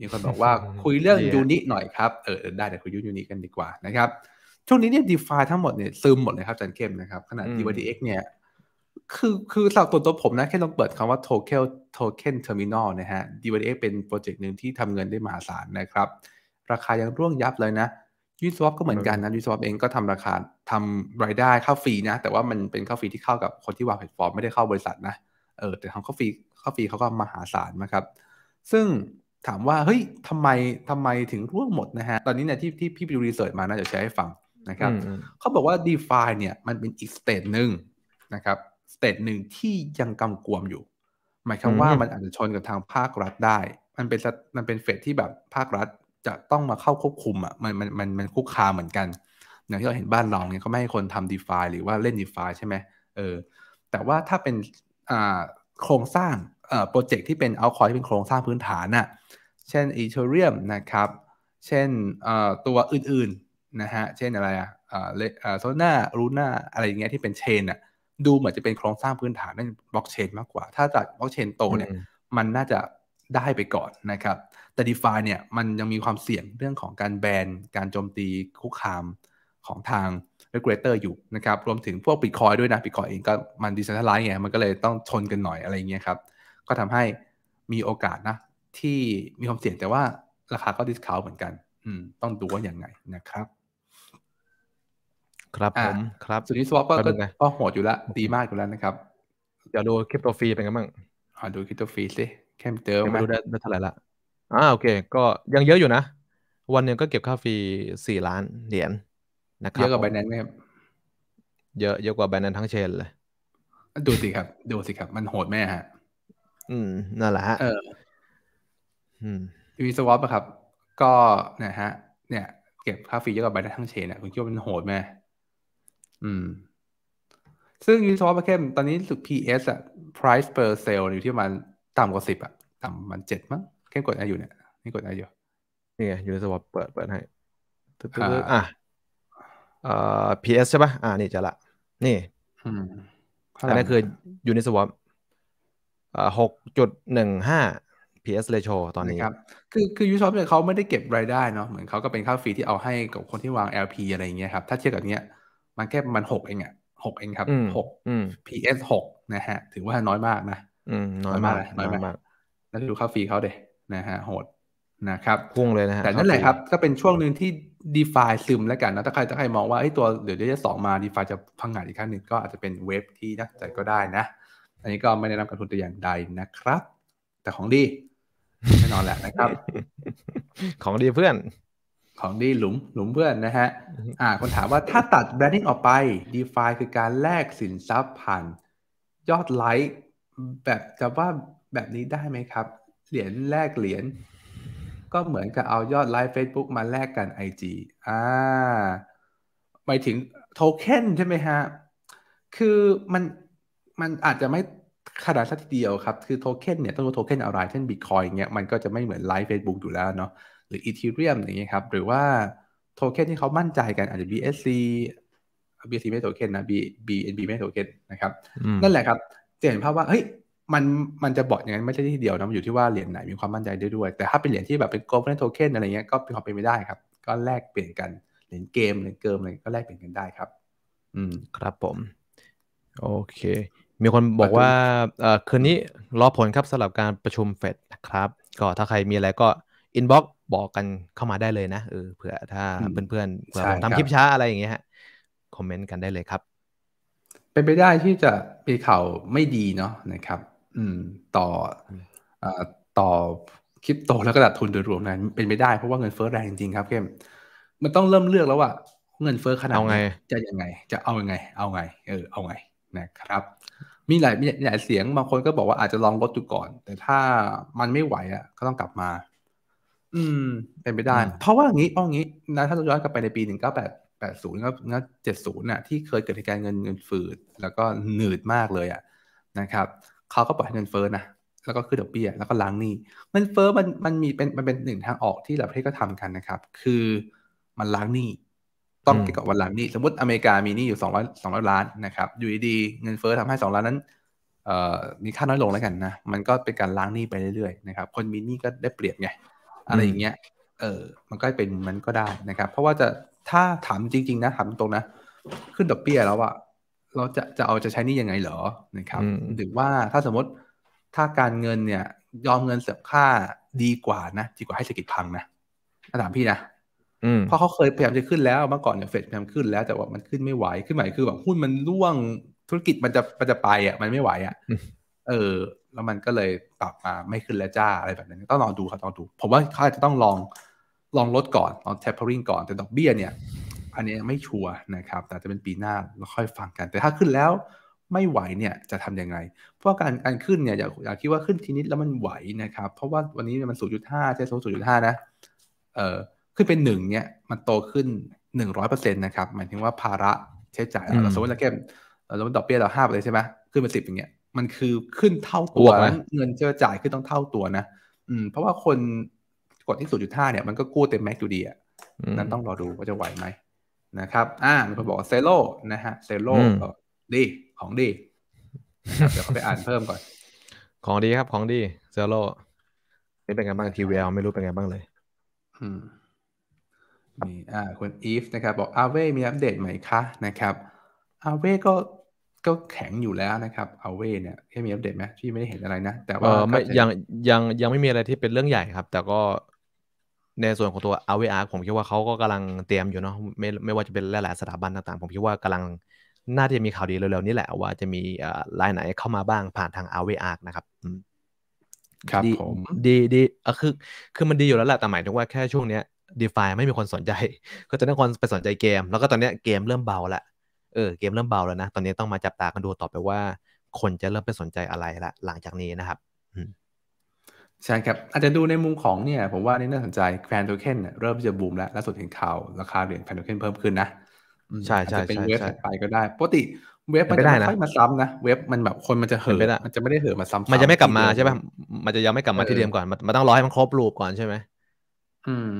มีคนบอกว่าคุยเรื่องยูนิหน่อยครับ เออ ได้เดี๋ยวคุยยูนิกันดีกว่านะครับ ช่วงนี้เนี่ยดีฟาทั้งหมดเนี่ยซึมหมดเลยครับจันเข้มนะครับขนาดดีวีดีเอ็กเนี่ย คือ คือสำหรับตัวตัวผมนะแค่ลองเปิดคำว่าเคนโทเคนเทอร์มินอลนะฮะดีวีดีเป็นโปรเจกต์หนึ่งที่ทำเงินได้มหาศาลนะครับ ราคายังร่วงยับเลยนะยูนิสวอปก็เหมือนกันนะยูนิสวอปเองก็ทำราคาทำรายได้เข้าฟรีนะแต่ว่ามันเป็นเข้าฟรีที่เข้ากับคนที่วางแพลตฟอร์มไม่ได้เข้าบริษัทนะเออแต่ทำเข้าฟรีเข้าฟรีเขาก็มหาศาลนะครับ ซึ่งถามว่าเฮ้ยทำไมทำไมถึงร่วงหมดนะฮะ ตอนนี้เนี่ยที่ที่พี่ไปดูรีเสิร์ชมานะเดี๋ยวช้ให้ฟังนะครับเขาบอกว่า d e f าเนี่ยมันเป็นอีกสเตจหนึ่งนะครับสเตจหนึ่งที่ยังกำกวมอยู่หมายความว่ามันอาจจะชนกับทางภาครัฐได้ มันเป็นมันเป็นเฟสที่แบบภาครัฐจะต้องมาเข้าควบคุมอ่ะมันมันมันมันคุกคามเหมือนกัน อย่างที่เราเห็นบ้านรองเนี่ยเขาไม่ให้คนทำดีฟาหรือว่าเล่นดีฟาใช่ไหมเออแต่ว่าถ้าเป็นอ่าโครงสร้างเอ่อโปรเจกต์ที่เป็นเอาคอยที่เป็นโครงสร้างพื้นฐานอ่ะเช่นอีเทอริเอมนะครับ เช่นเอ่อตัวอื่นๆ นะฮะ เช่นอะไรอ่ะเอ่อลเอ่อโซน่ารูน่าอะไรอย่างเงี้ยที่เป็นเชนอ่ะดูเหมือนจะเป็นโครงสร้างพื้นฐานนั่นบล็อกเชนมากกว่าถ้าจากบล็อกเชนโตเนี่ยมันน่าจะได้ไปก่อนนะครับแต่ d e f าเนี่ย มันยังมีความเสี่ยงเรื่องของการแบนการโจมตี คุกคามของทาง regulator อยู่นะครับ รวมถึงพวกปิดคอยด้วยนะ ปิดคอยเองก็มันดิส e n t r a ล i z ไงมันก็เลยต้องชนกันหน่อยอะไรเงี้ยครับ ก็ทำให้มีโอกาสนะ ที่มีความเสี่ยงแต่ว่าราคาก็ดิสคาวเหมือนกัน อืมต้องดูว่าอย่างไงนะครับ ครับผมครับสุนิสวอปก็ก็โหดอยู่แล้ว ดีมากอยู่แล้วนะครับ เดี๋ยวดูคริปโตฟรีเป็นไงบ้างอดูคริปโตฟรีสิแค่เจอมาดูได้เท่าไหร่ละอ่าโอเค ก็ยังเยอะอยู่นะ วันหนึ่งก็เก็บค่าฟรีสี่ล้านเหรียญนนะครับเยอะกว่าไบแนนไหมครับ เยอะเยอะกว่าไบแนนทั้งเชนเลย ดูสิครับ ดูสิครับมันโหดแม่ฮะอืมนั่นแหละฮะเออ อืมวีสวอปครับ ก็นะฮะเนี่ยเก็บค่าฟรีเยอะกว่าไบแนนทั้งเชนอ่ะคุณคิดว่ามันโหดไหมอืม ซึ่งยูนิซอฟเข้มตอนนี้สุดสีเ PS อะ price per sale อยู่ที่มันต่ำกว่าสิบอะต่ำมันเจ็ดมั้งแค่กดไออยู่เนี่ยนี่กดไออยู่นี่ไงอยู่ในสวอปเปิดเปิดให้ตึ๊ดอ่ะเอ่อ PS ใช่ป่ะอ่านี่จะละนี่อันนั้นคืออยู่ในสวอปหกจุดหนึ่งห้า PS ratio ตอนนี้ครับ คือคือ Ubisoft เนี่ยเขาไม่ได้เก็บรายได้เนาะเหมือนเขาก็เป็นค่าฟรีที่เอาให้กับคนที่วาง LP อะไรอย่างเงี้ยครับ ถ้าเทียบกับเนี้ยมันแค่มันหกเองอะหกเองครับหก PS หกนะฮะถือว่าน้อยมากนะน้อยมาก น้อยมาก แล้วดูค่าฟรีเขาเดนะฮะโหดนะครับพุ่งเลยนะฮะแต่นั่นแหละครับก็เป็นช่วงหนึ่งที่ดีฟาซึมแล้วกันนะถ้าใครถ้าใครมองว่าไอ้ตัวเดี๋ยวเดสองมาดีฟาจะพังงานอีกครั้งหนึ่งก็อาจจะเป็นเวฟที่นักใจก็ได้นะอันนี้ก็ไม่แนะนำการทุนแต่อย่างใดนะครับ แต่ของดีแน่นอนแหละนะครับ ของดีเพื่อน ของดีหลุมหลุมเพื่อนนะฮะอ่าคนถามว่าถ้าตัดแบรนดิ้งออกไป d e f าคือการแลกสินทรัพย์ผ่านยอดไลค์แบบจะว่าแบบนี้ได้ไหมครับเหรียญแลกเหรียญก็เหมือนกับเอายอดไลฟ์ Facebook มาแลกกัน IG อ่าหมายถึงโทเค็นใช่ไหมฮะ คือมันมันอาจจะไม่ขนาดสักทีเดียวครับคือโทเค็นเนี่ย ต้องรู้โทเค็นอะไรเช่นบิตคอยเงี้ยมันก็จะไม่เหมือนไลฟ์ Facebook อยู่แล้วเนาะหรืออีเทเรียมอย่างเงี้ยครับ หรือว่าโทเค็นที่เขามั่นใจกันอาจจะ BSC BSC ไม่โทเค็นนะ BNB ไม่โทเค็นนะครับ นั่นแหละครับจะเห็นภาพว่าเฮ้ยมันมันจะบอกอย่างนั้นไม่ใช่ที่เดียวนะมันอยู่ที่ว่าเหรียญไหนมีความมั่นใจได้ด้วย แต่ถ้าเป็นเหรียญที่แบบเป็นโกล e r ล m e n t t o k อะไรเงี้ยก็เป็นความเป็นไม่ได้ครับ ก็แลกเปลี่ยนกันเหรียญเกมเหรียญเกิมอะไรก็แลกเปลี่ยนกันได้ครับ อืมครับผมโอเค มีคนบอกว่าเอ่อคืนนี้รอผลครับสำหรับการประชุมเฟดนะครับก็ถ้าใครมีอะไรก็อินบ็อกบอกกันเข้ามาได้เลยนะเออเผื่อถ้าเพื่อนๆเผื่อทำคลิปช้าอะไรอย่างเงี้ยฮะคอมเมนต์กันได้เลยครับ เป็นไปได้ที่จะมีข่าวไม่ดีเนาะนะครับอืมต่ออต่อคริปโตแล้วก็ตลาดทุนโดยรวมนะเป็นไม่ได้เพราะว่าเงินเฟ้อแรงจริงครับเข้มมันต้องเริ่มเลือกแล้วว่าเงินเฟ้อขนาดไนจะยังไง จะเอายังไง เอาไง เออเอาไงนะครับ มีหลายมีหลายเสียงบางคนก็บอกว่าอาจจะลองลดดูก่อน แต่ถ้ามันไม่ไหวอ่ะ ก็ต้องกลับมา อืมเป็นไปได้ เพราะว่างี้เอางี้ นะถ้าเราย้อนกลับไปในปีหนึ่งเก้าแปดแปดศูนย์ก็งั้นเจ็ดศูนย์น่ะที่เคยเกิดเหตุการณ์เงินเงินฝืดแล้วก็หนืดมากเลยอ่ะนะครับเขาก็ปล่อยให้เงินเฟ้อนะ แล้วก็ขึ้นดอกเบี้ยแล้วก็ล้างหนี้เงินเฟ้อมันมันมีเป็นมันเป็นหนึ่งทางออกที่หลายประเทศก็ทำกันนะครับ คือมันล้างหนี้ ต้องเกี่ยวกับวันล้างหนี้ สมมติอเมริกามีหนี้อยู่สองร้อยสองร้อยล้านนะครับอยู่ดีเงินเฟ้อทำให้สองล้านนั้นเอ่อมีค่าน้อยลงแล้วกันนะ มันก็เป็นการล้างหนี้ไปเรื่อยๆนะครับ คนมีหนี้ก็ได้เปรียบไงอะไรอย่างเงี้ย เออมันก็เป็นมันก็ได้นะครับ เพราะว่าจะถ้าถามจริงๆนะถามตรงนะขึ้นดอกเบี้ยแล้วอะเราจะจะเอาจะใช้นี่ยังไงเหรอ นะครับหรือว่าถ้าสมมติถ้าการเงินเนี่ย ยอมเงินเสียค่าดีกว่านะ ดีกว่าให้เศรษฐกิจพังนะถามพี่นะเพราะเขาเคยพยายามจะขึ้นแล้วเมื่อก่อนเนี่ยเฟดพยายามขึ้นแล้วแต่ว่ามันขึ้นไม่ไหว ขึ้นใหม่คือแบบหุ้นมันร่วงธุรกิจมันจะมันจะไปอ่ะมันไม่ไหวอ่ะ เออ แล้วมันก็เลยปรับมาไม่ขึ้นแล้วจ้าอะไรแบบนั้นต้องลองดูครับ้องดู ผมว่าเขาอาจจะต้องลองลองลดก่อน ลอง t ป p ป r ริงก่อนแต่ดอกเบี้ยเนี่ยอันนี้ไม่ชัวร์นะครับแต่จะเป็นปีหน้าเราค่อยฟังกัน แต่ถ้าขึ้นแล้วไม่ไหวเนี่ยจะทํำยังไง เพราะการการขึ้นเนี่ยอยาาอยากคิดว่าขึ้นทีนิดแล้วมันไหวนะครับ เพราะว่าวันนี้มัน0.5ใช่0.5 นะ เอ่อ ขึ้นเป็นหนึ่งเนี่ยมันโตขึ้น 100%นะครับ หมายถึงว่าภาระใช้จ่ายเราสมมติเราเก็บเราดอกเบี้ยเราห้าไปเลยใช่ไหมขึ้นเป็นสิบอย่างเงี้ย มันคือขึ้นเท่าตัวเงินเจอจ่ายขึ้นต้องเท่าตัวนะ อืมเพราะว่าคนกดที่ 0.5 เนี่ยมันก็กู้เต็มแม็กอยู่ดีอ่ะนั้นต้องรอดูว่าจะไหวไหมนะครับ อ่ามีคนบอกว่าเซโลนะฮะ เซโลดี ของดี เดี๋ยวเขาไปอ่านเพิ่มก่อน ของดีครับ ของดี เซโลนี่เป็นไงบ้างทีวีเไม่รู้เป็นไงบ้างเลยมี อ่าคุณอีฟนะครับ บอกอาเว่มีอัปเดตไหมคะนะครับ อาเว่ก็ ก็แข็งอยู่แล้วนะครับ อาเว่เนี่ยแค่มีอัปเดตไหมพี่ไม่ได้เห็นอะไรนะ แต่ว่าไม่ยังยังยังไม่มีอะไรที่เป็นเรื่องใหญ่ครับ แต่ก็ในส่วนของตัว a v r ผมคิดว่าเขาก็กำลังเตรียมอยู่เนาะไม่ไม่ว่าจะเป็นหลายๆสถาบันต่างๆ ผมคิดว่ากำลังน่าจะมีข่าวดีเร็วๆ นี้แหละว่าจะมีรายไหนเข้ามาบ้างผ่านทาง a v r นะครับ ครับผม ดีดีคือคือมันดีอยู่แล้วแหละแต่หมายถึงว่าแค่ช่วงเนี้ยดีฟาไม่มีคนสนใจ ก็จะต้องคนไปสนใจเกม แล้วก็ตอนนี้เกม เริ่มเบาละเออเกมเริ่มเบาแล้วนะตอนนี้ต้องมาจับตากันดูต่อไปว่า คนจะเริ่มไปสนใจอะไรละ หลังจากนี้นะครับใช่ครับอาจจะดูในมุมของเนี่ย ผมว่านี่น่าสนใจแฟนโทเค็นเริ่มจะบูมแล้วล่าสุดเห็นข่าวราคาเหรียญแฟนโทเค็นเพิ่มขึ้นนะใช่ใช่เป็นเว็บไปก็ได้ปกติเว็บมันจะไม่ค่อยมาซ้ำนะเว็บมันแบบคนมันจะเหินมันจะไม่ได้เหินมาซ้ำมันจะไม่กลับมาใช่ไหมมันจะยังไม่กลับมาที่เดิมก่อนมันต้องรอให้มันครบรูปก่อนใช่ไหมอืม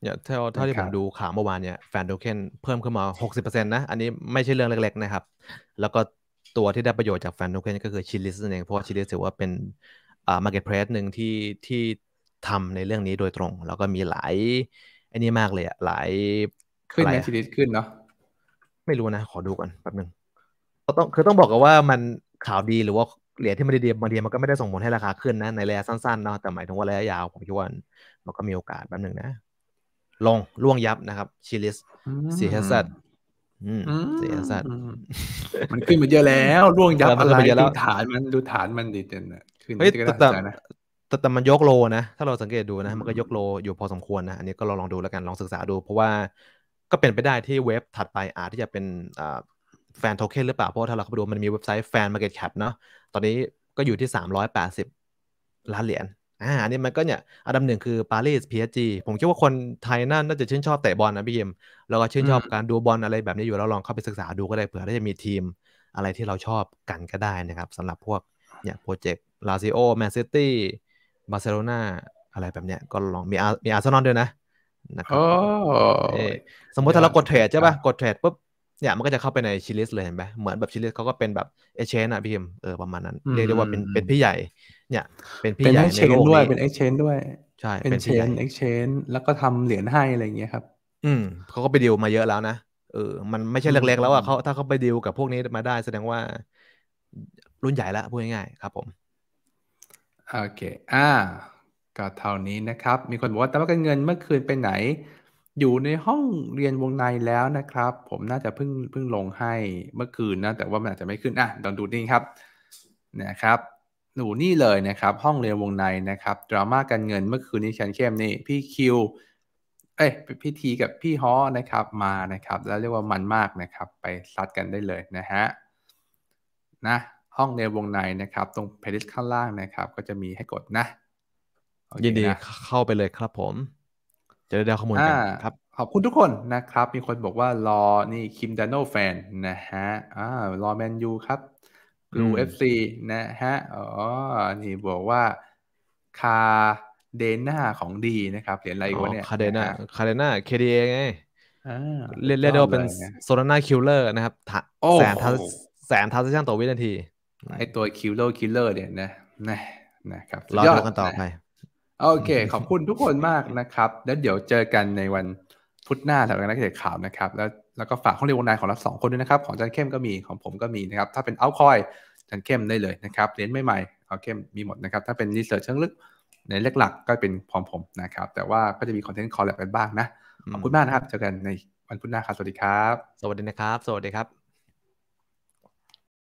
เนี่ยเท่าเท่าที่ผมดูข่าวเมื่อวานเนี่ยแฟนโทเค็นเพิ่มขึ้นมาหกสิบเเปอร์ซ็นต์นะอันนี้ไม่ใช่เรื่องเล็กๆนะครับแล้วก็ตัวที่ได้ประโยชน์จากแฟนโทเค็นก็คือชิลิสนั่นเองเพราะชิลิสถือว่าเป็นมาร์เก็ตเพลสหนึ่งที่ที่ทำในเรื่องนี้โดยตรงแล้วก็มีหลายไอ้นี่มากเลยอะหลายขึ้นไหมทีลิสขึ้นเนาะไม่รู้นะขอดูก่อนแป๊บหนึ่งก็ต้องคือต้องบอกกันว่ามันข่าวดีหรือว่าเหรียญที่มาเดีบางทีมันก็ไม่ได้ส่งผลให้ราคาขึ้นนะในระยะสั้นๆเนาะแต่หมายถึงว่าระยะยาวผมคิดว่ามันก็มีโอกาสแป๊บหนึ่งนะ ลงล่วงยับนะครับชิลิสสีเฮสัตสีเฮสัตมันขึ้นมาเยอะแล้วล่วงยับอะไรดูฐานมันดูฐานมันดิเด่นะึ้นเฮ้ยแต่แต่แต่มันยกโลนะ ถ้าเราสังเกตดูนะ มันก็ยกโลอยู่พอสมควรนะ อันนี้ก็ลองลองดูแล้วกันลองศึกษาดูเพราะว่าก็เป็นไปได้ที่เว็บถัดไปอาจที่จะเป็นแฟนโทเค็นหรือเปล่าเพราะถ้าเราเข้าไปดูมันมีเว็บไซต์แฟนมาร์เก็ตแคปเนาะตอนนี้ก็อยู่ที่ 380ล้านเหรียญอ่าอันนี้มันก็เนี่ยอันดับหนึ่งคือปารีสพีเอจีผมคิดว่าคนไทยน่าน่าจะชื่นชอบเตะบอลนะพี่เิมแล้วก็ชื่นชอบการดูบอลอะไรแบบนี้อยู่แล้วลองเข้าไปศึกษาดูก็ได้เผื่อได้จะมีทีมอะไรที่เราชอบกันก็ได้นะครับสำหรับพวกเนี่ยโปรเจกตลาซิโอแมนซิตี้บาร์เซโลนาอะไรแบบเนี้ยก็ลองมีอาร์มีอาร์เซนอลด้วยนะนะครับสมมติถ้าเรากดเทรดใช่ป่ะ กดเทรดปุ๊บเนี่ยมันก็จะเข้าไปในชิลิสเลยเห็นไหมเหมือนแบบชิลิสเขาก็เป็นแบบเอเชนอะพี่พิมเออประมาณนั้น เรียกได้ว่าเป็นเป็นพี่ใหญ่เนี่ย เป็นพี่ใหญ่ในโลกนี้เป็นเอ็เชนด้วย ใช่ เป็นเชนเอเชนแล้วก็ทำเหรียญให้อะไรอย่างเงี้ยครับ อืมเขาก็ไปดีลมาเยอะแล้วนะเออมันไม่ใช่เล็กๆ แล้วอ่ะเขาถ้าเขาไปดีลกับพวกนี้มาได้แสดงว่า รุ่นใหญ่แล้วพูดง่ายๆครับผมโอเค อ่า ก็เท่านี้นะครับ มีคนบอกว่าแต่ว่าการเงินเมื่อคืนไปไหน อยู่ในห้องเรียนวงในแล้วนะครับ ผมน่าจะเพิ่งเพิ่งลงให้เมื่อคืนนะ แต่ว่ามันอาจจะไม่ขึ้นอ่ะลองดูนี่ครับ นะครับ หนูนี่เลยนะครับ ห้องเรียนวงในนะครับ ดราม่าการเงินเมื่อคืนนี้ชันเข้มนี่ พี่คิว เอ้ย พี่ทีกับพี่ฮอนะครับ มานะครับ แล้วเรียกว่ามันมากนะครับ ไปซัดกันได้เลยนะฮะ นะ้องในวงในนะครับ ตรงเพลิสข้างล่างนะครับ ก็จะมีให้กดนะ ยินดีเข้าไปเลยครับผมจะได้ดข้อมูลกันครับ ขอบคุณทุกคนนะครับ มีคนบอกว่ารอนี่คิมดานโนแฟนนะฮะอ่ารอแมนยูครับกลูเอฟซีนะฮะอ๋อนี่บอกว่าคาเดน่าของดีนะครับเหรียญอะไรวะเนี่ยคาเดน่าคาเดน่าเคดีเองไงเรียกได้ว่าเป็นโซลาน่าคิลเลอร์นะครับแสนทัสแสนทัสชั่นต่อวินาทีไอตัวคิลเลอร์คิลเลอร์เนี่ยนะนะนะครับรอดูกันต่อไป โอเค ขอบคุณทุกคนมากนะครับ แล้วเดี๋ยวเจอกันในวันพุธหน้าแถวรันนักเขีข่าวนะครับ แล้วแล้วก็ฝากห้องเรียนวนนายของเราสองคนด้วยนะครับ ของจันเข้มก็มี ของผมก็มีนะครับ ถ้าเป็นเอาคอยจันเข้มได้เลยนะครับเรียนใหม่ๆเอาเข้มมีหมดนะครับ ถ้าเป็นรีเสิร์ชเชิงลึกในเล็กหลักก็เป็นพร้อมผมนะครับ แต่ว่าก็จะมีคอนเทนต์คอลแลบกันบ้างนะ ขอบคุณมากนะครับ เจอกันในวันพุธหน้าครับ สวัสดีครับ สวัสดีนะครับสวัสดีครับ